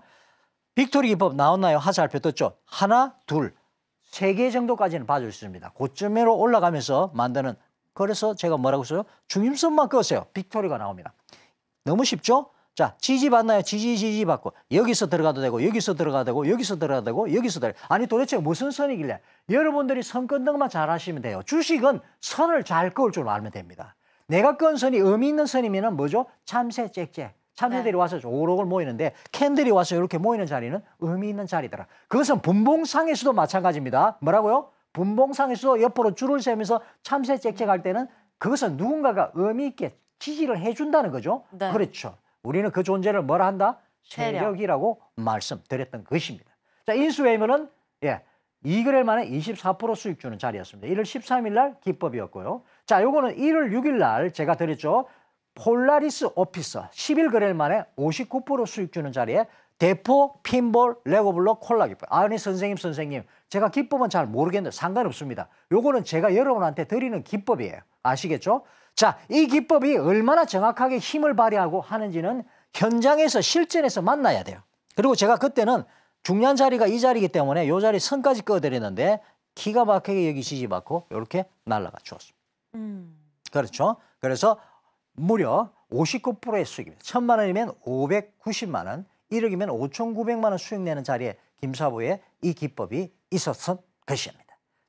빅토리 기법 나왔나요? 하발표 떴죠? 하나, 둘, 세 개 정도까지는 봐줄 수 있습니다. 고점으로 올라가면서 만드는 그래서 제가 뭐라고 써요 중임선만 끄세요. 빅토리가 나옵니다. 너무 쉽죠? 자, 지지 받나요? 지지, 지지 받고. 여기서 들어가도 되고, 여기서 들어가도 되고, 여기서 들어가도 되고, 여기서 들어가 아니, 도대체 무슨 선이길래? 여러분들이 선건등만 잘 하시면 돼요. 주식은 선을 잘 그을 줄 알면 됩니다. 내가 끈 선이 의미 있는 선이면 뭐죠? 참새 짹짹. 참새들이 네. 와서 오록을 모이는데 캔들이 와서 이렇게 모이는 자리는 의미 있는 자리더라. 그것은 분봉상에서도 마찬가지입니다. 뭐라고요? 분봉상에서도 옆으로 줄을 세면서 참새 짹짹 갈 때는 그것은 누군가가 의미 있게 지지를 해준다는 거죠. 네. 그렇죠. 우리는 그 존재를 뭐라 한다? 세력이라고 말씀드렸던 것입니다. 자, 인수웨이면은 예, 2그렐만에 24% 수익 주는 자리였습니다. 1월 13일 날 기법이었고요. 자, 요거는 1월 6일 날 제가 드렸죠. 폴라리스 오피서 11그렐만에 59% 수익 주는 자리에 대포, 핀볼, 레고블록 콜라기법. 아니 선생님, 선생님. 제가 기법은 잘 모르겠는데 상관없습니다. 요거는 제가 여러분한테 드리는 기법이에요. 아시겠죠? 자, 이 기법이 얼마나 정확하게 힘을 발휘하고 하는지는 현장에서 실전에서 만나야 돼요. 그리고 제가 그때는 중요한 자리가 이 자리이기 때문에 이 자리 선까지 꺼드리는데 기가 막히게 여기시지 받고 이렇게 날라가 주었습니다. 음. 그렇죠. 그래서 무려 59%의 수익입니다. 천만 원이면 590만 원, 1억이면 5,900만 원 수익 내는 자리에 김사부의 이 기법이 있었던 것입니다.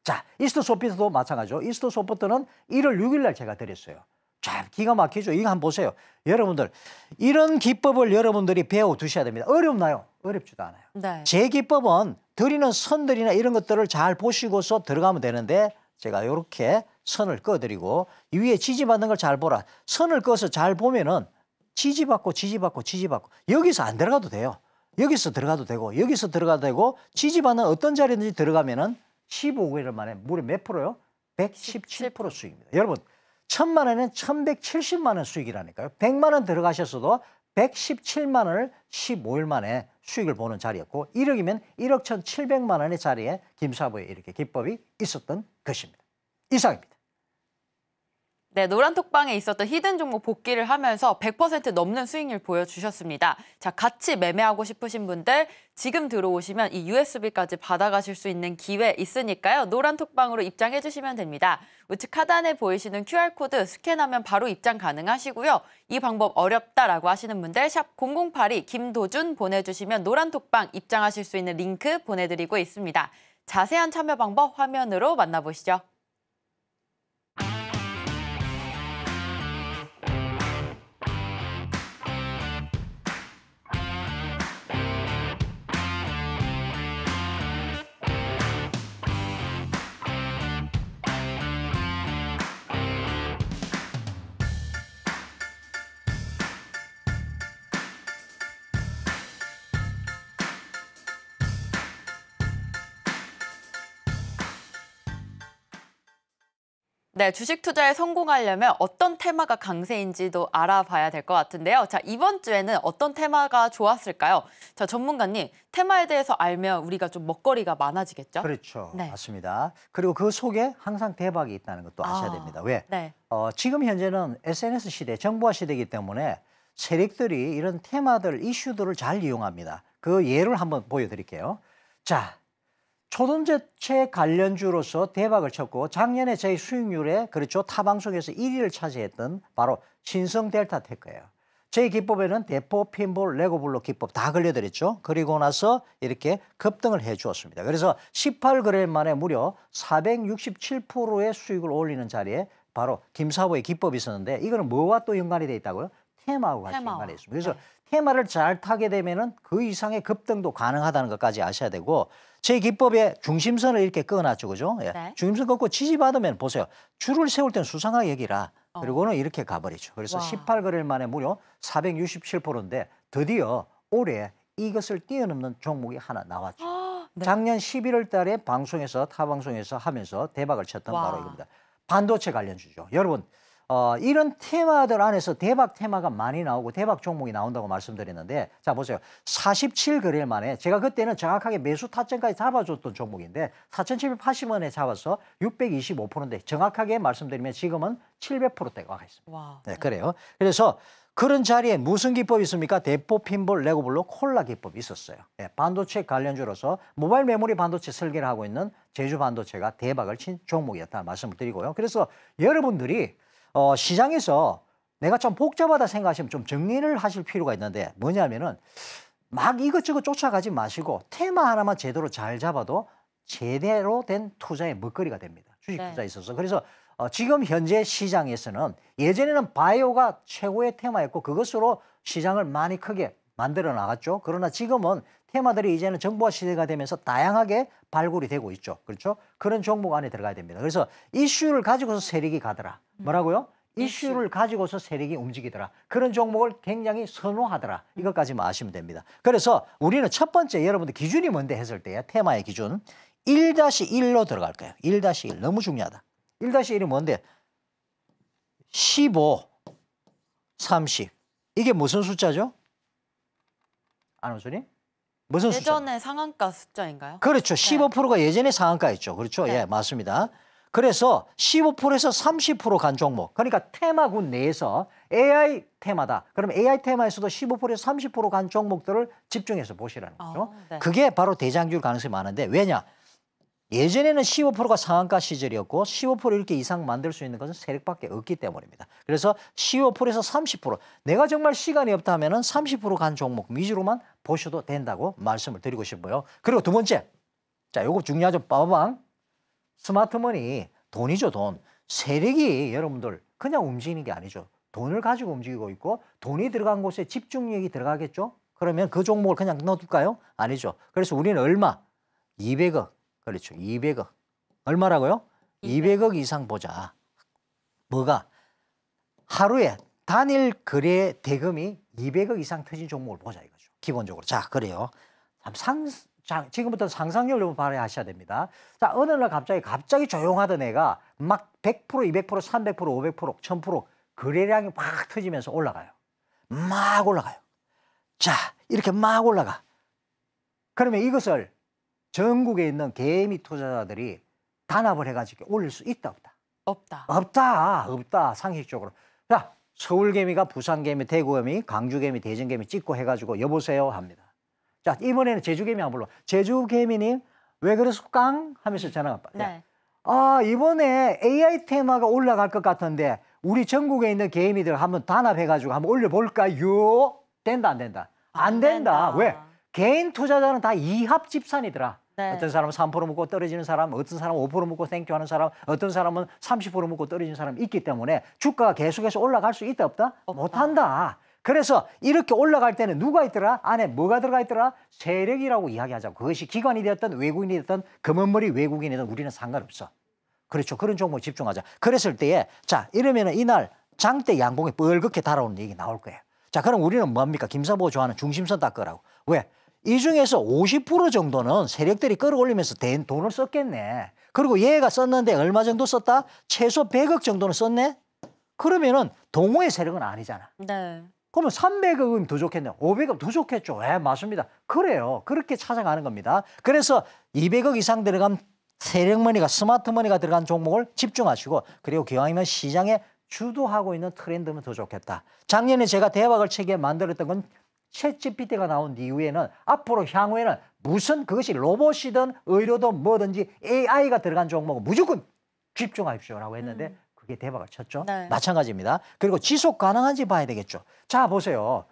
자, 이스터 소피트도 마찬가지죠. 이스터 소프트는 1월 6일 날 제가 드렸어요. 참 기가 막히죠. 이거 한번 보세요. 여러분들 이런 기법을 여러분들이 배워 두셔야 됩니다. 어렵나요? 어렵지도 않아요. 네. 제 기법은 드리는 선들이나 이런 것들을 잘 보시고서 들어가면 되는데 제가 이렇게 선을 꺼드리고 위에 지지받는 걸 잘 보라. 선을 꺼서 잘 보면은 지지받고 지지받고 지지받고 여기서 안 들어가도 돼요. 여기서 들어가도 되고 여기서 들어가도 되고 지지받는 어떤 자리든지 들어가면은 15개월 만에 무려 몇 프로요? 117% 수익입니다. 여러분 천만 원에는 1170만 원 수익이라니까요. 100만 원 들어가셨어도 117만 원을 15일 만에 수익을 보는 자리였고 1억이면 1억 1,700만 원의 자리에 김사부의 이렇게 기법이 있었던 것입니다. 이상입니다. 네, 노란톡방에 있었던 히든 종목 복귀를 하면서 100% 넘는 수익률 보여주셨습니다. 자, 같이 매매하고 싶으신 분들 지금 들어오시면 이 USB까지 받아가실 수 있는 기회 있으니까요. 노란톡방으로 입장해 주시면 됩니다. 우측 하단에 보이시는 QR코드 스캔하면 바로 입장 가능하시고요. 이 방법 어렵다라고 하시는 분들 샵 0082 김도준 보내주시면 노란톡방 입장하실 수 있는 링크 보내드리고 있습니다. 자세한 참여 방법 화면으로 만나보시죠. 네, 주식 투자에 성공하려면 어떤 테마가 강세인지도 알아봐야 될 것 같은데요. 자, 이번 주에는 어떤 테마가 좋았을까요? 자, 전문가님, 테마에 대해서 알면 우리가 좀 먹거리가 많아지겠죠? 그렇죠. 네. 맞습니다. 그리고 그 속에 항상 대박이 있다는 것도 아셔야 아, 됩니다. 왜? 네. 어, 지금 현재는 SNS 시대, 정보화 시대이기 때문에 세력들이 이런 테마들, 이슈들을 잘 이용합니다. 그 예를 한번 보여드릴게요. 자, 초전제체 관련주로서 대박을 쳤고 작년에 저희 수익률에 그렇죠 타방송에서 1위를 차지했던 바로 신성 델타 테크예요. 저희 기법에는 대포, 핀볼, 레고블록 기법 다 걸려드렸죠. 그리고 나서 이렇게 급등을 해주었습니다. 그래서 1 8그램 만에 무려 467%의 수익을 올리는 자리에 바로 김사부의 기법이 있었는데 이거는 뭐와 또 연관이 돼 있다고요? 테마하고 같이 테마와. 연관이 있습니다. 그래서 네. 테마를 잘 타게 되면 그 이상의 급등도 가능하다는 것까지 아셔야 되고 저희 기법에 중심선을 이렇게 끊어놨죠, 그죠? 예. 네. 중심선 걷고 지지받으면 보세요. 줄을 세울 땐 수상하게 얘기라. 어. 그리고는 이렇게 가버리죠. 그래서 와. 18거래일 만에 무려 467%인데 드디어 올해 이것을 뛰어넘는 종목이 하나 나왔죠. 아, 네. 작년 11월 달에 방송에서 타방송에서 하면서 대박을 쳤던 와. 바로 이겁니다. 반도체 관련주죠. 여러분 어, 이런 테마들 안에서 대박 테마가 많이 나오고 대박 종목이 나온다고 말씀드렸는데 자 보세요. 47거래일 만에 제가 그때는 정확하게 매수 타점까지 잡아줬던 종목인데 4,780원에 잡아서 625%인데 정확하게 말씀드리면 지금은 700%대가 와 있습니다. 네, 그래요. 그래서 그런 자리에 무슨 기법이 있습니까? 대포 핀볼 레고블록 콜라 기법이 있었어요. 네, 반도체 관련주로서 모바일 메모리 반도체 설계를 하고 있는 제주 반도체가 대박을 친 종목이었다 말씀을 드리고요. 그래서 여러분들이 어, 시장에서 내가 좀 복잡하다 생각하시면 좀 정리를 하실 필요가 있는데 뭐냐면은 막 이것저것 쫓아가지 마시고 테마 하나만 제대로 잘 잡아도 제대로 된 투자의 먹거리가 됩니다. 주식 네. 투자에 있어서. 그래서 어, 지금 현재 시장에서는 예전에는 바이오가 최고의 테마였고 그것으로 시장을 많이 크게 만들어 나갔죠. 그러나 지금은 테마들이 이제는 정보화 시대가 되면서 다양하게 발굴이 되고 있죠. 그렇죠? 그런 종목 안에 들어가야 됩니다. 그래서 이슈를 가지고서 세력이 가더라. 음. 뭐라고요? 이슈를 가지고서 세력이 움직이더라. 그런 종목을 굉장히 선호하더라. 음. 이것까지만 아시면 됩니다. 그래서 우리는 첫 번째 여러분들 기준이 뭔데 했을 때야 테마의 기준 1-1로 들어갈 거예요. 1-1 너무 중요하다. 1-1이 뭔데? 15, 30. 이게 무슨 숫자죠? 안호준이? 무슨 숫자? 예전에 상한가 숫자인가요? 그렇죠. 15%가 예전에 상한가였죠. 그렇죠. 네. 예, 맞습니다. 그래서 15%에서 30%간 종목. 그러니까 테마군 내에서 AI 테마다. 그럼 AI 테마에서도 15%에서 30%간 종목들을 집중해서 보시라는 거죠. 아, 네. 그게 바로 대장줄 가능성이 많은데 왜냐? 예전에는 15%가 상한가 시절이었고 15% 이렇게 이상 만들 수 있는 것은 세력밖에 없기 때문입니다. 그래서 15%에서 30% 내가 정말 시간이 없다 하면 은 30%간 종목 위주로만 보셔도 된다고 말씀을 드리고 싶어요 그리고 두 번째 자 요거 중요하죠. 빠방 스마트머니 돈이죠 돈. 세력이 여러분들 그냥 움직이는 게 아니죠. 돈을 가지고 움직이고 있고 돈이 들어간 곳에 집중력이 들어가겠죠. 그러면 그 종목을 그냥 넣어둘까요? 아니죠. 그래서 우리는 얼마? 200억 그렇죠. 200억. 얼마라고요? 200억 이상 보자. 뭐가? 하루에 단일 거래 대금이 200억 이상 펴진 종목을 보자 이거죠. 기본적으로. 자, 그래요. 상, 자, 지금부터 상상력을 좀 발휘하셔야 됩니다. 자, 어느 날 갑자기 갑자기 조용하던 애가 막 100%, 200%, 300%, 500%, 1000% 거래량이 막 터지면서 올라가요. 막 올라가요. 자, 이렇게 막 올라가. 그러면 이것을 전국에 있는 개미 투자자들이 단합을 해가지고 올릴 수 있다 없다? 없다. 없다. 없다. 상식적으로. 자, 서울개미가 부산개미, 대구개미, 광주개미 대전개미 찍고 해가지고 여보세요 합니다. 자, 이번에는 제주개미 한 불러. 제주개미님 왜 그랬을까? 하면서 전화가 왔다. 네. 아, 이번에 AI 테마가 올라갈 것 같은데 우리 전국에 있는 개미들 한번 단합해가지고 한번 올려볼까요? 된다, 안 된다? 안, 안 된다. 된다. 왜? 개인 투자자는 다 이합 집산이더라. 네. 어떤 사람은 3% 먹고 떨어지는 사람, 어떤 사람은 5% 먹고 땡큐하는 사람, 어떤 사람은 30% 먹고 떨어지는 사람이 있기 때문에 주가가 계속해서 올라갈 수 있다 없다? 없다. 못한다. 그래서 이렇게 올라갈 때는 누가 있더라? 안에 뭐가 들어가 있더라? 세력이라고 이야기하자. 그것이 기관이 되었던 외국인이 되었던 검은머리 외국인이든 우리는 상관없어. 그렇죠. 그런 종목에 집중하자. 그랬을 때에 자 이러면은 이날 장대 양봉이 뻘겋게 달아오는 얘기 나올 거예요. 자 그럼 우리는 뭡니까? 김사보 좋아하는 중심선 닦으라고. 왜? 이 중에서 50% 정도는 세력들이 끌어올리면서 돈을 썼겠네. 그리고 얘가 썼는데 얼마 정도 썼다? 최소 100억 정도는 썼네? 그러면은 동호회 세력은 아니잖아. 네. 그러면 3 0 0억은더좋겠네 500억 더 좋겠죠. 예, 맞습니다. 그래요. 그렇게 찾아가는 겁니다. 그래서 200억 이상 들어간 세력머니가 스마트머니가 들어간 종목을 집중하시고 그리고 기왕이면 시장에 주도하고 있는 트렌드면 더 좋겠다. 작년에 제가 대박을 체계 만들었던 건챗 g 피 t 가 나온 이후에는 앞으로 향후에는 무슨 그것이 로봇이든 의료든 뭐든지 AI가 들어간 종목은 무조건 집중하십시오라고 했는데 음. 그게 대박을 쳤죠. 네. 마찬가지입니다. 그리고 지속 가능한지 봐야 되겠죠. 자 보세요.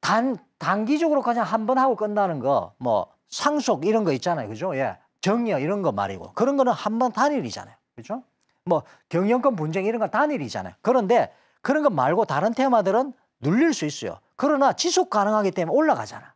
단 단기적으로 그냥 한 번 하고 끝나는 거 뭐 상속 이런 거 있잖아요, 그죠? 예, 정여 이런 거 말이고 그런 거는 한 번 단일이잖아요, 그죠? 뭐 경영권 분쟁 이런 거 단일이잖아요. 그런데 그런 거 말고 다른 테마들은 눌릴 수 있어요. 그러나 지속 가능하기 때문에 올라가잖아.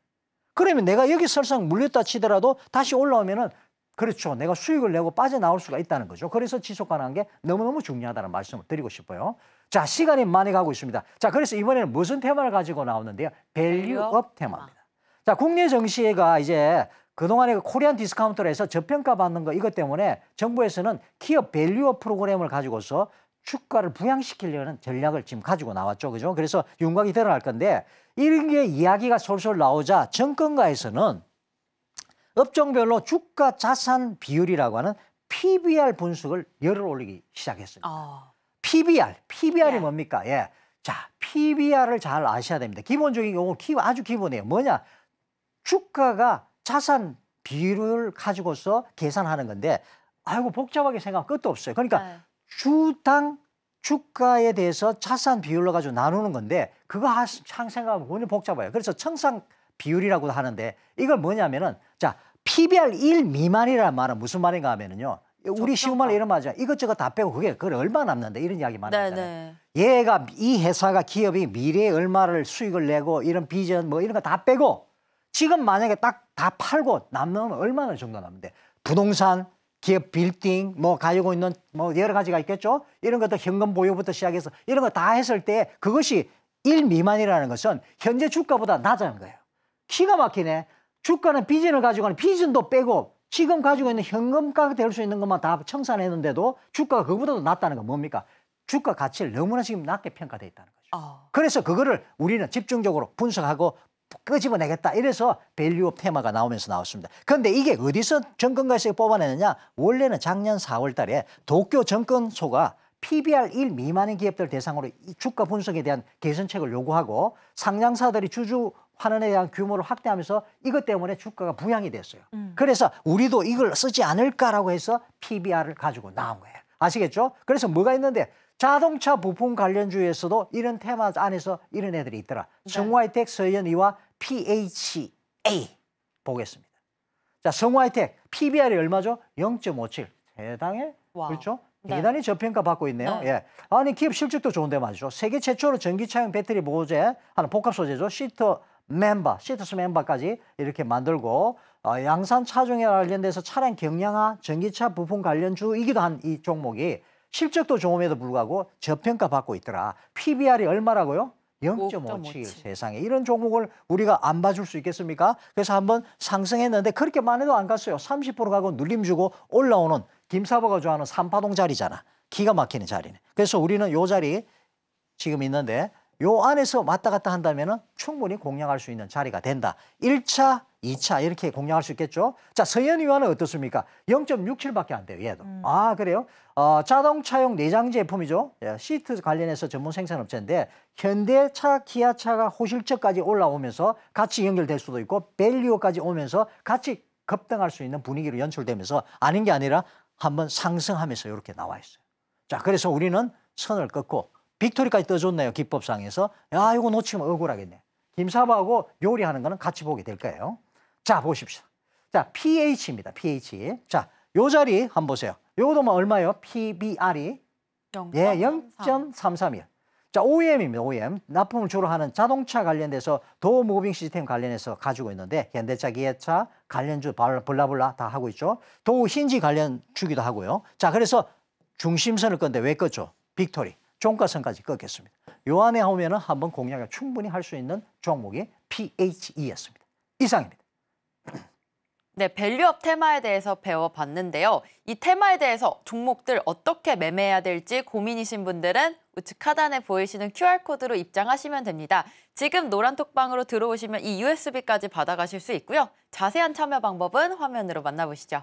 그러면 내가 여기 설상 물렸다 치더라도 다시 올라오면은 그렇죠. 내가 수익을 내고 빠져나올 수가 있다는 거죠. 그래서 지속 가능한 게 너무너무 중요하다는 말씀을 드리고 싶어요. 자, 시간이 많이 가고 있습니다. 자, 그래서 이번에는 무슨 테마를 가지고 나오는데요. 밸류업 테마입니다. 자, 국내 정시가 이제 그동안에 그 코리안 디스카운트를 해서 저평가 받는 거 이것 때문에 정부에서는 기업 밸류업 프로그램을 가지고서 주가를 부양시키려는 전략을 지금 가지고 나왔죠. 그죠? 그래서 윤곽이 드러날 건데 이게 런 이야기가 솔솔 나오자 정권가에서는 업종별로 주가 자산 비율이라고 하는 PBR 분석을 열을 올리기 시작했습니다. 어. 아. PBR, PBR이 예. 뭡니까? 예. 자, PBR을 잘 아셔야 됩니다. 기본적인 경우 기, 아주 기본이에요. 뭐냐? 주가가 자산 비율을 가지고서 계산하는 건데 아이고 복잡하게 생각 끝도 없어요. 그러니까 네. 주당 주가에 대해서 자산 비율로 가지고 나누는 건데 그거 항상 생각하면 오늘 복잡해요. 그래서 청산 비율이라고 하는데 이걸 뭐냐면은 자 PBR 1 미만이라는 말은 무슨 말인가 하면은요. 우리 쉬운 말로 이런 말이죠. 이것저것 다 빼고 그게 그걸 얼마 남는다 이런 이야기 많잖아요. 네, 네. 얘가 이 회사가 기업이 미래에 얼마를 수익을 내고 이런 비전 뭐 이런 거 다 빼고 지금 만약에 딱 다 팔고 남는 얼마나 정도 남는데 부동산, 기업 빌딩, 뭐 가지고 있는 뭐 여러 가지가 있겠죠. 이런 것도 현금 보유부터 시작해서 이런 거 다 했을 때 그것이 1 미만이라는 것은 현재 주가보다 낮은 거예요. 키가 막히네. 주가는 비전을 가지고 하는 비전도 빼고 지금 가지고 있는 현금가가 될 수 있는 것만 다 청산했는데도 주가가 그보다도 낮다는 건 뭡니까? 주가 가치를 너무나 지금 낮게 평가돼 있다는 거죠. 어. 그래서 그거를 우리는 집중적으로 분석하고 끄집어내겠다. 이래서 밸류 업 테마가 나오면서 나왔습니다. 그런데 이게 어디서 정권가에서 뽑아내느냐? 원래는 작년 4월 달에 도쿄 정권소가 PBR 1 미만의 기업들 대상으로 주가 분석에 대한 개선책을 요구하고 상장사들이 주주 환원에 대한 규모를 확대하면서 이것 때문에 주가가 부양이 됐어요. 음. 그래서 우리도 이걸 쓰지 않을까라고 해서 PBR을 가지고 나온 거예요. 아시겠죠? 그래서 뭐가 있는데 자동차 부품 관련주에서도 이런 테마 안에서 이런 애들이 있더라. 네. 성화이텍, 서현이와 PHA 보겠습니다. 자, 성화이텍 PBR이 얼마죠? 0.57. 대당의 그렇죠? 네. 대단히 저평가 받고 있네요. 네. 예. 아니 기업 실적도 좋은데 말이죠. 세계 최초로 전기차용 배터리 보호제 하는 복합 소재죠. 시트 멤버, 시트스 멤버까지 이렇게 만들고 어, 양산 차종에 관련돼서 차량 경량화, 전기차 부품 관련주이기도 한 이 종목이 실적도 좋음에도 불구하고 저평가 받고 있더라. PBR이 얼마라고요? 0.57 세상에 이런 종목을 우리가 안 봐줄 수 있겠습니까? 그래서 한번 상승했는데 그렇게많 해도 안 갔어요. 30% 가고 눌림 주고 올라오는 김사부가 좋아하는 삼파동 자리잖아. 기가 막히는 자리네. 그래서 우리는 요 자리 지금 있는데 요 안에서 왔다 갔다 한다면 충분히 공략할 수 있는 자리가 된다. 1차 2차 이렇게 공략할 수 있겠죠. 자, 서현 의원은 어떻습니까? 0.67밖에 안 돼요, 얘도. 음. 아, 그래요? 어, 자동차용 내장 제품이죠. 예, 시트 관련해서 전문 생산업체인데 현대차, 기아차가 호실적까지 올라오면서 같이 연결될 수도 있고 밸류어까지 오면서 같이 급등할 수 있는 분위기로 연출되면서 아닌 게 아니라 한번 상승하면서 이렇게 나와 있어요. 자, 그래서 우리는 선을 꺾고 빅토리까지 떠줬네요, 기법상에서. 야, 이거 놓치면 억울하겠네. 김사부하고 요리하는 거는 같이 보게 될 거예요. 자, 보십시오. 자, pH입니다. pH. 자, 요 자리 한번 보세요. 요것도 뭐 얼마예요? PBR이 0. 예, 0.331. 자, OEM입니다. OEM. 납품을 주로 하는 자동차 관련돼서 도어 무빙 시스템 관련해서 가지고 있는데 현대차, 기아차, 관련주 블라블라 다 하고 있죠. 도우 힌지 관련 주기도 하고요. 자, 그래서 중심선을 건데 왜 껐죠? 빅토리. 종가선까지 껐겠습니다. 요 안에 하면은 한번 공략을 충분히 할 수 있는 종목이 PHE였습니다. 이상입니다. 네, 밸류업 테마에 대해서 배워봤는데요. 이 테마에 대해서 종목들 어떻게 매매해야 될지 고민이신 분들은 우측 하단에 보이시는 QR코드로 입장하시면 됩니다. 지금 노란톡방으로 들어오시면 이 USB까지 받아가실 수 있고요. 자세한 참여 방법은 화면으로 만나보시죠.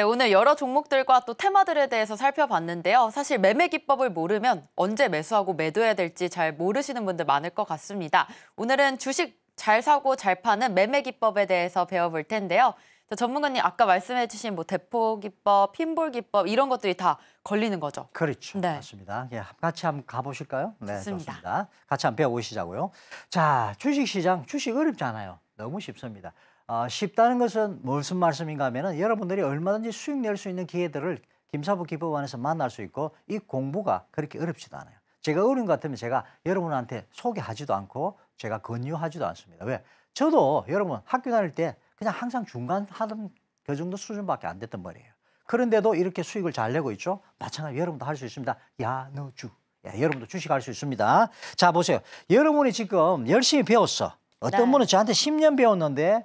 네, 오늘 여러 종목들과 또 테마들에 대해서 살펴봤는데요. 사실 매매 기법을 모르면 언제 매수하고 매도해야 될지 잘 모르시는 분들 많을 것 같습니다. 오늘은 주식 잘 사고 잘 파는 매매 기법에 대해서 배워볼 텐데요. 전문가님 아까 말씀해주신 뭐 대포 기법, 핀볼 기법 이런 것들이 다 걸리는 거죠. 그렇죠. 네. 맞습니다. 예, 같이 한번 가보실까요? 네, 좋습니다. 좋습니다. 같이 한번 배워보시자고요. 자, 주식시장 주식 어렵잖아요. 너무 쉽습니다. 아, 쉽다는 것은 무슨 말씀인가 하면은 여러분들이 얼마든지 수익 낼 수 있는 기회들을 김사부 기법원에서 만날 수 있고 이 공부가 그렇게 어렵지도 않아요. 제가 어려운 것 같으면 제가 여러분한테 소개하지도 않고 제가 권유하지도 않습니다. 왜? 저도 여러분 학교 다닐 때 그냥 항상 중간 하던 그 정도 수준밖에 안 됐던 말이에요. 그런데도 이렇게 수익을 잘 내고 있죠. 마찬가지 로 여러분도 할 수 있습니다. 야너주. 야, 예, 여러분도 주식할 수 있습니다. 자 보세요. 여러분이 지금 열심히 배웠어. 어떤 네. 분은 저한테 10년 배웠는데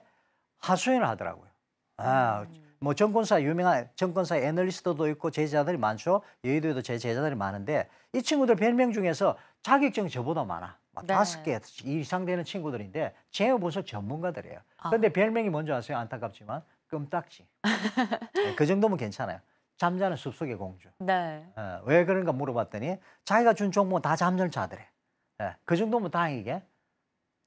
하소연을 하더라고요. 아, 음. 뭐 정권사 유명한 정권사 애널리스트도 있고 제자들이 많죠. 여의도에도 제 제자들이 많은데 이 친구들 별명 중에서 자격증 저보다 많아. 막 네. 다섯 네. 개 이상 되는 친구들인데 제어 보석 전문가들이에요. 아. 근데 별명이 뭔지 아세요? 안타깝지만 끔딱지그 (laughs) 네, 정도면 괜찮아요. 잠자는 숲속의 공주. 네. 어, 왜 그런가 물어봤더니 자기가 준 종목 은다 잠들 자들에 예, 네, 그 정도면 다행이게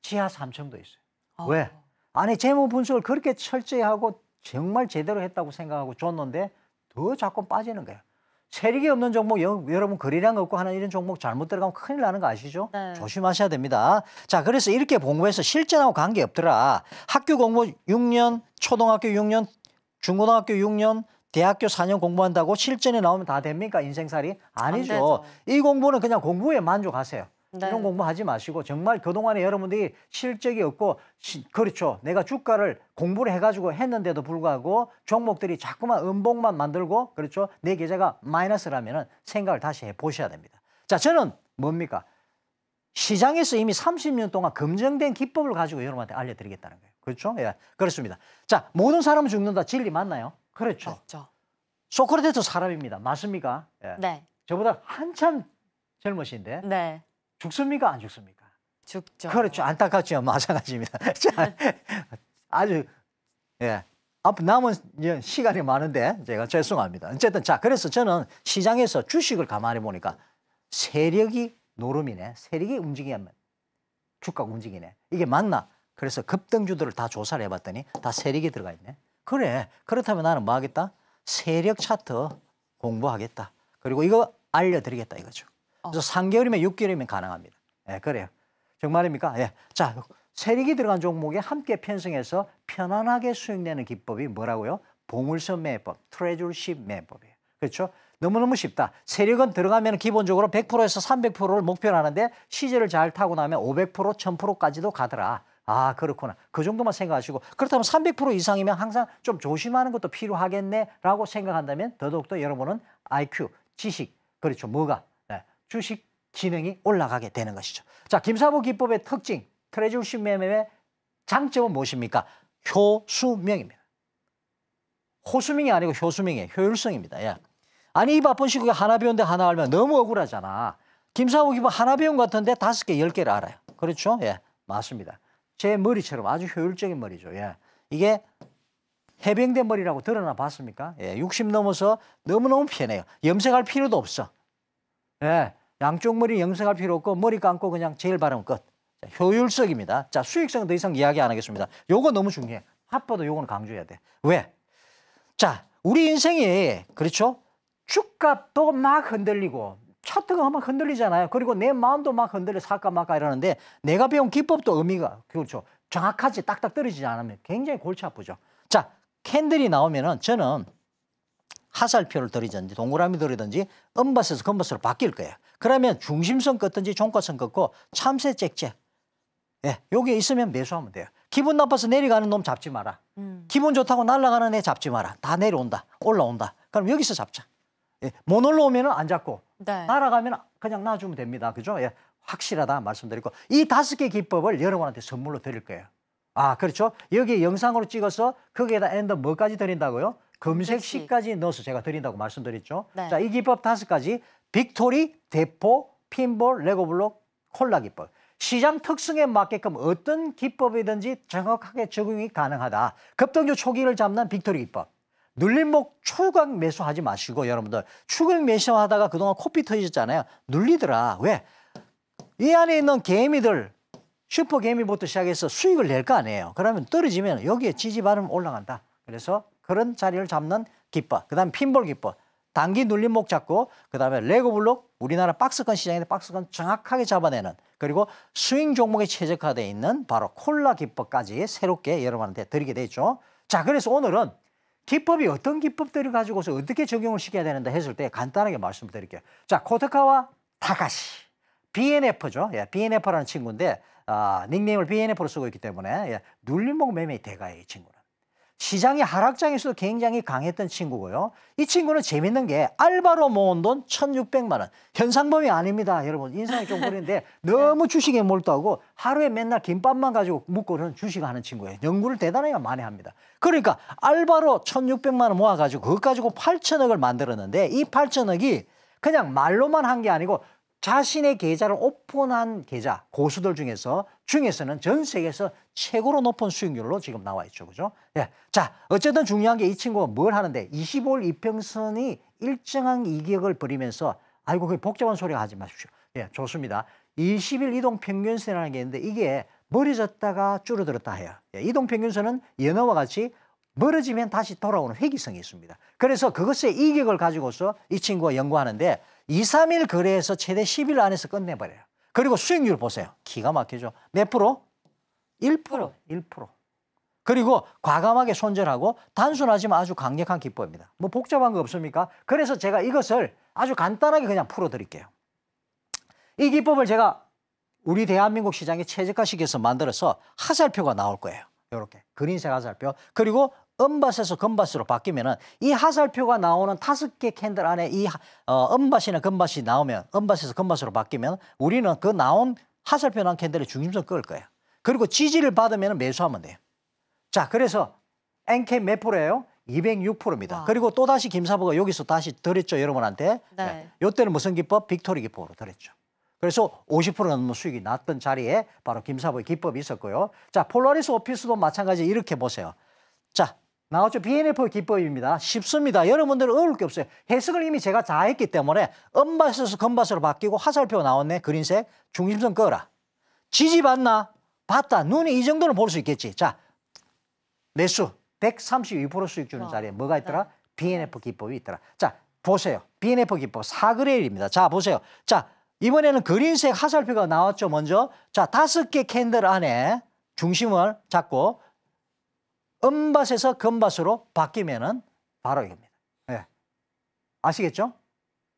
지하 3층도 있어요. 어. 왜? 아니 재무 분석을 그렇게 철저히 하고 정말 제대로 했다고 생각하고 줬는데 더 자꾸 빠지는 거예요. 체력이 없는 종목 여러분 거리량 없고 하는 이런 종목 잘못 들어가면 큰일 나는 거 아시죠? 네. 조심하셔야 됩니다. 자 그래서 이렇게 공부해서 실전하고 관계 없더라. 학교 공부 6년, 초등학교 6년, 중고등학교 6년, 대학교 4년 공부한다고 실전에 나오면 다 됩니까? 인생살이 아니죠. 이 공부는 그냥 공부에 만족하세요. 네. 이런 공부하지 마시고 정말 그동안에 여러분들이 실적이 없고 시, 그렇죠. 내가 주가를 공부를 해가지고 했는데도 불구하고 종목들이 자꾸만 음봉만 만들고 그렇죠. 내 계좌가 마이너스라면 은 생각을 다시 해보셔야 됩니다. 자 저는 뭡니까? 시장에서 이미 30년 동안 검증된 기법을 가지고 여러분한테 알려드리겠다는 거예요. 그렇죠? 예, 그렇습니다. 자, 모든 사람은 죽는다. 진리 맞나요? 그렇죠. 맞죠. 소크라테스 사람입니다. 맞습니까? 예. 네. 저보다 한참 젊으신데. 네. 죽습니까 안 죽습니까? 죽죠. 그렇죠. 안타깝죠. 마찬가지입니다. (laughs) 아주 예. 앞 남은 시간이 많은데 제가 죄송합니다. 어쨌든 자 그래서 저는 시장에서 주식을 가만히 보니까 세력이 노름이네. 세력이 움직이면 주가 움직이네. 이게 맞나? 그래서 급등주들을 다 조사를 해봤더니 다 세력이 들어가 있네. 그래. 그렇다면 나는 뭐 하겠다? 세력 차트 공부하겠다. 그리고 이거 알려드리겠다 이거죠. 어. 그래서 3개월이면 6개월이면 가능합니다. 예, 그래요. 정말입니까? 예. 자, 세력이 들어간 종목에 함께 편성해서 편안하게 수익내는 기법이 뭐라고요? 보물선 매법트레저십매법이에요 그렇죠? 너무너무 쉽다. 세력은 들어가면 기본적으로 100%에서 300%를 목표로 하는데 시제를 잘 타고 나면 500%, 1000%까지도 가더라. 아 그렇구나. 그 정도만 생각하시고 그렇다면 300% 이상이면 항상 좀 조심하는 것도 필요하겠네라고 생각한다면 더더욱더 여러분은 IQ, 지식, 그렇죠. 뭐가? 주식 기능이 올라가게 되는 것이죠. 자, 김사부 기법의 특징, 트레저리 매매의 장점은 무엇입니까? 효수명입니다. 호수명이 아니고 효수명이에요. 효율성입니다. 예. 아니 이 바쁜 시국에 하나 배운데 하나 알면 너무 억울하잖아. 김사부 기법 하나 배운 것 같은데 다섯 개, 열 개를 알아요. 그렇죠? 예, 맞습니다. 제 머리처럼 아주 효율적인 머리죠. 예. 이게 해병대 머리라고 드러나 봤습니까? 예, 60 넘어서 너무너무 편해요. 염색할 필요도 없어. 예, 양쪽 머리 영색할 필요 없고 머리 감고 그냥 제일 바르면 끝. 자, 효율적입니다 자, 수익성 은더 이상 이야기 안 하겠습니다. 요거 너무 중요해. 핫바도 요거는 강조해야 돼. 왜? 자, 우리 인생이 그렇죠? 주값도 막 흔들리고 차트가 막 흔들리잖아요. 그리고 내 마음도 막 흔들려 살까 막까 이러는데 내가 배운 기법도 의미가 그렇죠. 정확하지 딱딱 떨어지지 않으면 굉장히 골치 아프죠. 자, 캔들이 나오면은 저는 화살표를 들이든지 동그라미 들이든지 음밭에서 금밭으로 바뀔 거예요. 그러면 중심선 껐든지 종가선 껐고 참새 짹짹 예, 여기에 있으면 매수하면 돼요. 기분 나빠서 내려가는 놈 잡지 마라. 음. 기분 좋다고 날아가는 애 잡지 마라. 다 내려온다. 올라온다. 그럼 여기서 잡자. 예, 못 뭐 올라오면 은안 잡고 네. 날아가면 그냥 놔주면 됩니다. 그죠? 예, 확실하다 말씀드리고 이 다섯 개 기법을 여러분한테 선물로 드릴 거예요. 아, 그렇죠? 여기 영상으로 찍어서 거기에다 엔더 뭐까지 드린다고요? 금색시까지 넣어서 제가 드린다고 말씀드렸죠. 네. 자, 이 기법 다섯 가지. 빅토리, 대포, 핀볼, 레고블록, 콜라 기법. 시장 특성에 맞게끔 어떤 기법이든지 정확하게 적용이 가능하다. 급등주 초기를 잡는 빅토리 기법. 눌림목 추격 매수하지 마시고 여러분들 추격 매수하다가 그동안 코피 터지셨잖아요. 눌리더라. 왜? 이 안에 있는 개미들 슈퍼 개미부터 시작해서 수익을 낼 거 아니에요. 그러면 떨어지면 여기에 지지 발음 올라간다. 그래서 그런 자리를 잡는 기법. 그 다음 핀볼 기법. 단기 눌림목 잡고 그 다음에 레고 블록 우리나라 박스권 시장에 박스권 정확하게 잡아내는 그리고 스윙 종목에 최적화되어 있는 바로 콜라 기법까지 새롭게 여러분한테 드리게 되죠. 자 그래서 오늘은 기법이 어떤 기법들을 가지고서 어떻게 적용을 시켜야 되는데 했을 때 간단하게 말씀드릴게요. 자 코트카와 다가시 BNF죠. 예, BNF라는 친구인데 아, 닉네임을 BNF로 쓰고 있기 때문에 예, 눌림목 매매 대가의 친구 시장이 하락장에서도 굉장히 강했던 친구고요. 이 친구는 재밌는 게 알바로 모은 돈 1,600만 원. 현상범이 아닙니다. 여러분 인상이 좀 그런데 (laughs) 네. 너무 주식에 몰두하고 하루에 맨날 김밥만 가지고 묶고는 주식하는 친구예요. 연구를 대단하게 많이 합니다. 그러니까 알바로 1,600만 원 모아가지고 그것 가지고 8천억을 만들었는데 이 8천억이 그냥 말로만 한 게 아니고 자신의 계좌를 오픈한 계좌 고수들 중에서 중에서는 전 세계에서 최고로 높은 수익률로 지금 나와 있죠. 그죠? 예. 자, 어쨌든 중요한 게 이 친구가 뭘 하는데 25일 이평선이 일정한 이격을 벌이면서 아이고 그 복잡한 소리 가 하지 마십시오. 예, 좋습니다. 20일 이동 평균선이라는 게 있는데 이게 멀어졌다가 줄어들었다 해요. 예, 이동 평균선은 연어와 같이 멀어지면 다시 돌아오는 회귀성이 있습니다. 그래서 그것의 이격을 가지고서 이 친구가 연구하는데 2, 3일 거래해서 최대 10일 안에서 끝내버려요. 그리고 수익률 보세요. 기가 막히죠. 몇 프로? 1%. 1%. 그리고 과감하게 손절하고 단순하지만 아주 강력한 기법입니다. 뭐 복잡한 거 없습니까? 그래서 제가 이것을 아주 간단하게 그냥 풀어드릴게요. 이 기법을 제가 우리 대한민국 시장에 최적화시켜서 만들어서 하살표가 나올 거예요. 이렇게 그린색 하살표 그리고 은밭에서 금밭으로 바뀌면은 이 하살표가 나오는 다섯 개 캔들 안에 이 어, 은밭이나 금밭이 나오면 은밭에서 금밭으로 바뀌면 우리는 그 나온 하살표 난 캔들의 중심선 끌 거예요. 그리고 지지를 받으면 매수하면 돼요. 자, 그래서 NK 몇 프로예요? 206%입니다. 와. 그리고 또 다시 김사부가 여기서 다시 들었죠 여러분한테. 네. 네. 때는 무슨 기법? 빅토리 기법으로 들었죠. 그래서 50% 넘는 수익이 났던 자리에 바로 김사부의 기법이 있었고요. 자, 폴라리스 오피스도 마찬가지 이렇게 보세요. 자, 나왔죠. BNF의 기법입니다. 쉽습니다. 여러분들은 어려울 게 없어요. 해석을 이미 제가 다 했기 때문에 음밭에서 건바스로 바뀌고 화살표 나왔네. 그린색. 중심선 끄라. 지지 받나 봤다. 눈이 이 정도는 볼 수 있겠지. 자, 매수 132% 수익 주는 어, 자리에 뭐가 네. 있더라? BNF 기법이 있더라. 자, 보세요. BNF 기법 사그레일입니다. 자, 보세요. 자, 이번에는 그린색 화살표가 나왔죠. 먼저. 자, 다섯 개 캔들 안에 중심을 잡고 음밭에서 금밭으로 바뀌면은 바로 이겁니다. 예. 아시겠죠?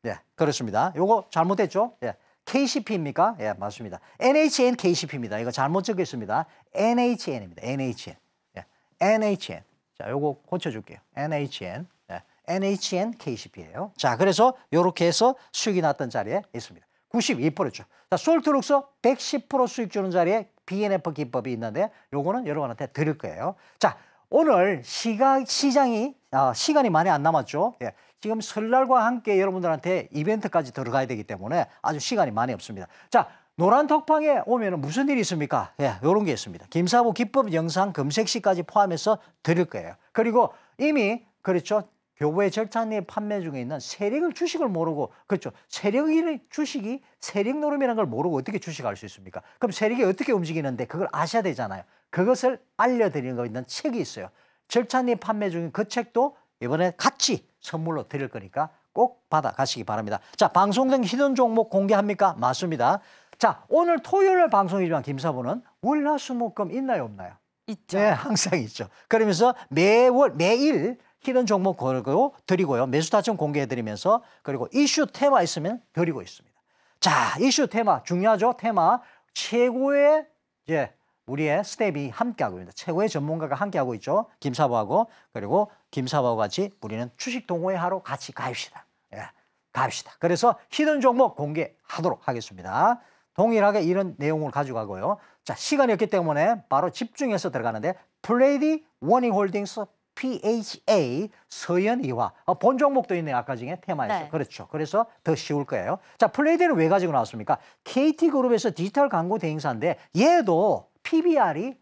예, 그렇습니다. 요거 잘못했죠? 예. KCP입니까? 예, 맞습니다. NHN KCP입니다. 이거 잘못 적겠습니다. NHN입니다. NHN. 예. NHN. 자, 요거 고쳐줄게요. NHN. 예. NHN KCP예요. 자, 그래서 요렇게 해서 수익이 났던 자리에 있습니다. 92%죠. 자, 솔트룩스 110% 수익 주는 자리에 BNF 기법이 있는데 요거는 여러분한테 드릴 거예요. 자, 오늘 시각 시장이 어, 시간이 많이 안 남았죠. 예. 지금 설날과 함께 여러분들한테 이벤트까지 들어가야 되기 때문에 아주 시간이 많이 없습니다. 자, 노란 톡방에 오면 무슨 일이 있습니까? 예, 요런 게 있습니다. 김사부 기법 영상 검색 시까지 포함해서 드릴 거예요. 그리고 이미 그렇죠. 요부의 절차 내 판매 중에 있는 세력을 주식을 모르고 그렇죠. 세력이 주식이 세력 노름이라는 걸 모르고 어떻게 주식할 수 있습니까? 그럼 세력이 어떻게 움직이는데 그걸 아셔야 되잖아요. 그것을 알려드리는 거 있는 책이 있어요. 절찬내 판매 중인 그 책도 이번에 같이 선물로 드릴 거니까 꼭 받아가시기 바랍니다. 자, 방송 된 히든 종목 공개합니까? 맞습니다. 자, 오늘 토요일 방송이지만 김사부는 월화수목금 있나요 없나요? 있죠. 네, 항상 있죠. 그러면서 매월 매일 히든 종목 걸고 드리고요. 매수 타점 공개해드리면서 그리고 이슈 테마 있으면 드리고 있습니다. 자, 이슈 테마 중요하죠. 테마 최고의 예, 우리의 스텝이 함께하고 있습니다. 최고의 전문가가 함께하고 있죠. 김사부하고 그리고 김사부와 같이 우리는 주식 동호회하러 같이 가입시다. 예, 가입시다. 그래서 히든 종목 공개하도록 하겠습니다. 동일하게 이런 내용을 가져가고요. 자, 시간이 없기 때문에 바로 집중해서 들어가는데 플레이디 워닝 홀딩스 PHA 서연이와 아, 본 종목도 있네 아까 중에 테마에서. 네. 그렇죠. 그래서 더 쉬울 거예요. 자, 플레이데이를 왜 가지고 나왔습니까? KT그룹에서 디지털 광고 대행사인데 얘도 PBR이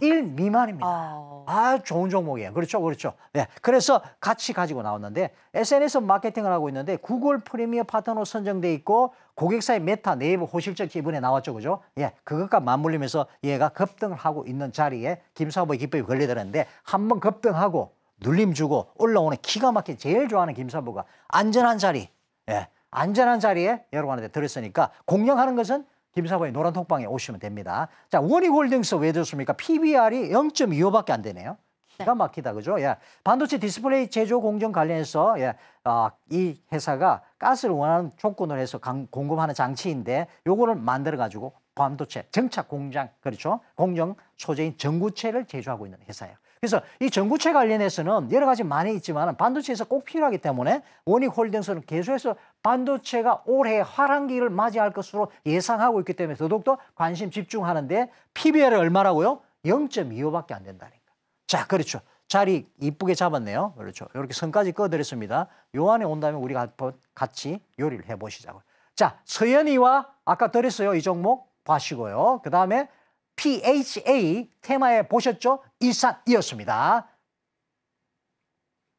1 미만입니다. 아. 아... 좋은 종목이에요. 그렇죠, 그렇죠. 네, 그래서 같이 가지고 나왔는데 SNS 마케팅을 하고 있는데 구글 프리미어 파트너 선정돼 있고 고객사의 메타 네이버 호실적 기분에 나왔죠, 그죠? 예, 그것과 맞물리면서 얘가 급등을 하고 있는 자리에 김사부의 기법이 걸리더는데 한번 급등하고 눌림 주고 올라오는 키가 막게 제일 좋아하는 김사부가 안전한 자리, 예, 안전한 자리에 여러분한테 들었으니까 공략하는 것은 김사부의 노란 톡방에 오시면 됩니다. 자, 우원이홀딩스 왜 좋습니까? PBR이 0.25밖에 안 되네요. 기가 네. 막히다 그죠? 예. 반도체 디스플레이 제조 공정 관련해서 예. 아, 이 회사가 가스를 원하는 조건을 해서 강, 공급하는 장치인데 요거를 만들어 가지고 반도체 정착 공장 그렇죠? 공정 소재인 전구체를 제조하고 있는 회사예요. 그래서 이 전구체 관련해서는 여러 가지 많이 있지만 반도체에서 꼭 필요하기 때문에 원익홀딩스는 계속해서 반도체가 올해 화랑기를 맞이할 것으로 예상하고 있기 때문에 더더욱더 관심 집중하는데 PBR이 얼마라고요? 0.25밖에 안 된다니까. 자, 그렇죠. 자리 이쁘게 잡았네요. 그렇죠. 이렇게 선까지 꺼드렸습니다. 요 안에 온다면 우리가 같이 요리를 해보시자고요. 자, 서현이와 아까 드렸어요. 이 종목 봐시고요. 그 다음에 PHA 테마에 보셨죠? 이산이었습니다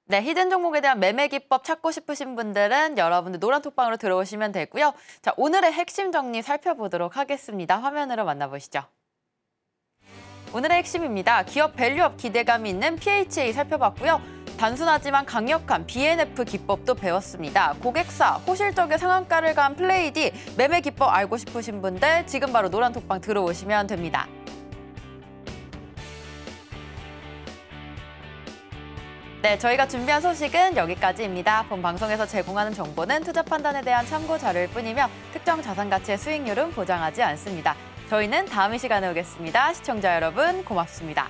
네, 히든 종목에 대한 매매 기법 찾고 싶으신 분들은 여러분들 노란 톡방으로 들어오시면 되고요. 자, 오늘의 핵심 정리 살펴보도록 하겠습니다. 화면으로 만나보시죠. 오늘의 핵심입니다. 기업 밸류업 기대감이 있는 PHA 살펴봤고요. 단순하지만 강력한 BNF 기법도 배웠습니다. 고객사, 호실적의 상한가를 간 플레이 디 매매 기법 알고 싶으신 분들 지금 바로 노란톡방 들어오시면 됩니다. 네, 저희가 준비한 소식은 여기까지입니다. 본 방송에서 제공하는 정보는 투자 판단에 대한 참고 자료일 뿐이며 특정 자산 가치의 수익률은 보장하지 않습니다. 저희는 다음 이 시간에 오겠습니다. 시청자 여러분 고맙습니다.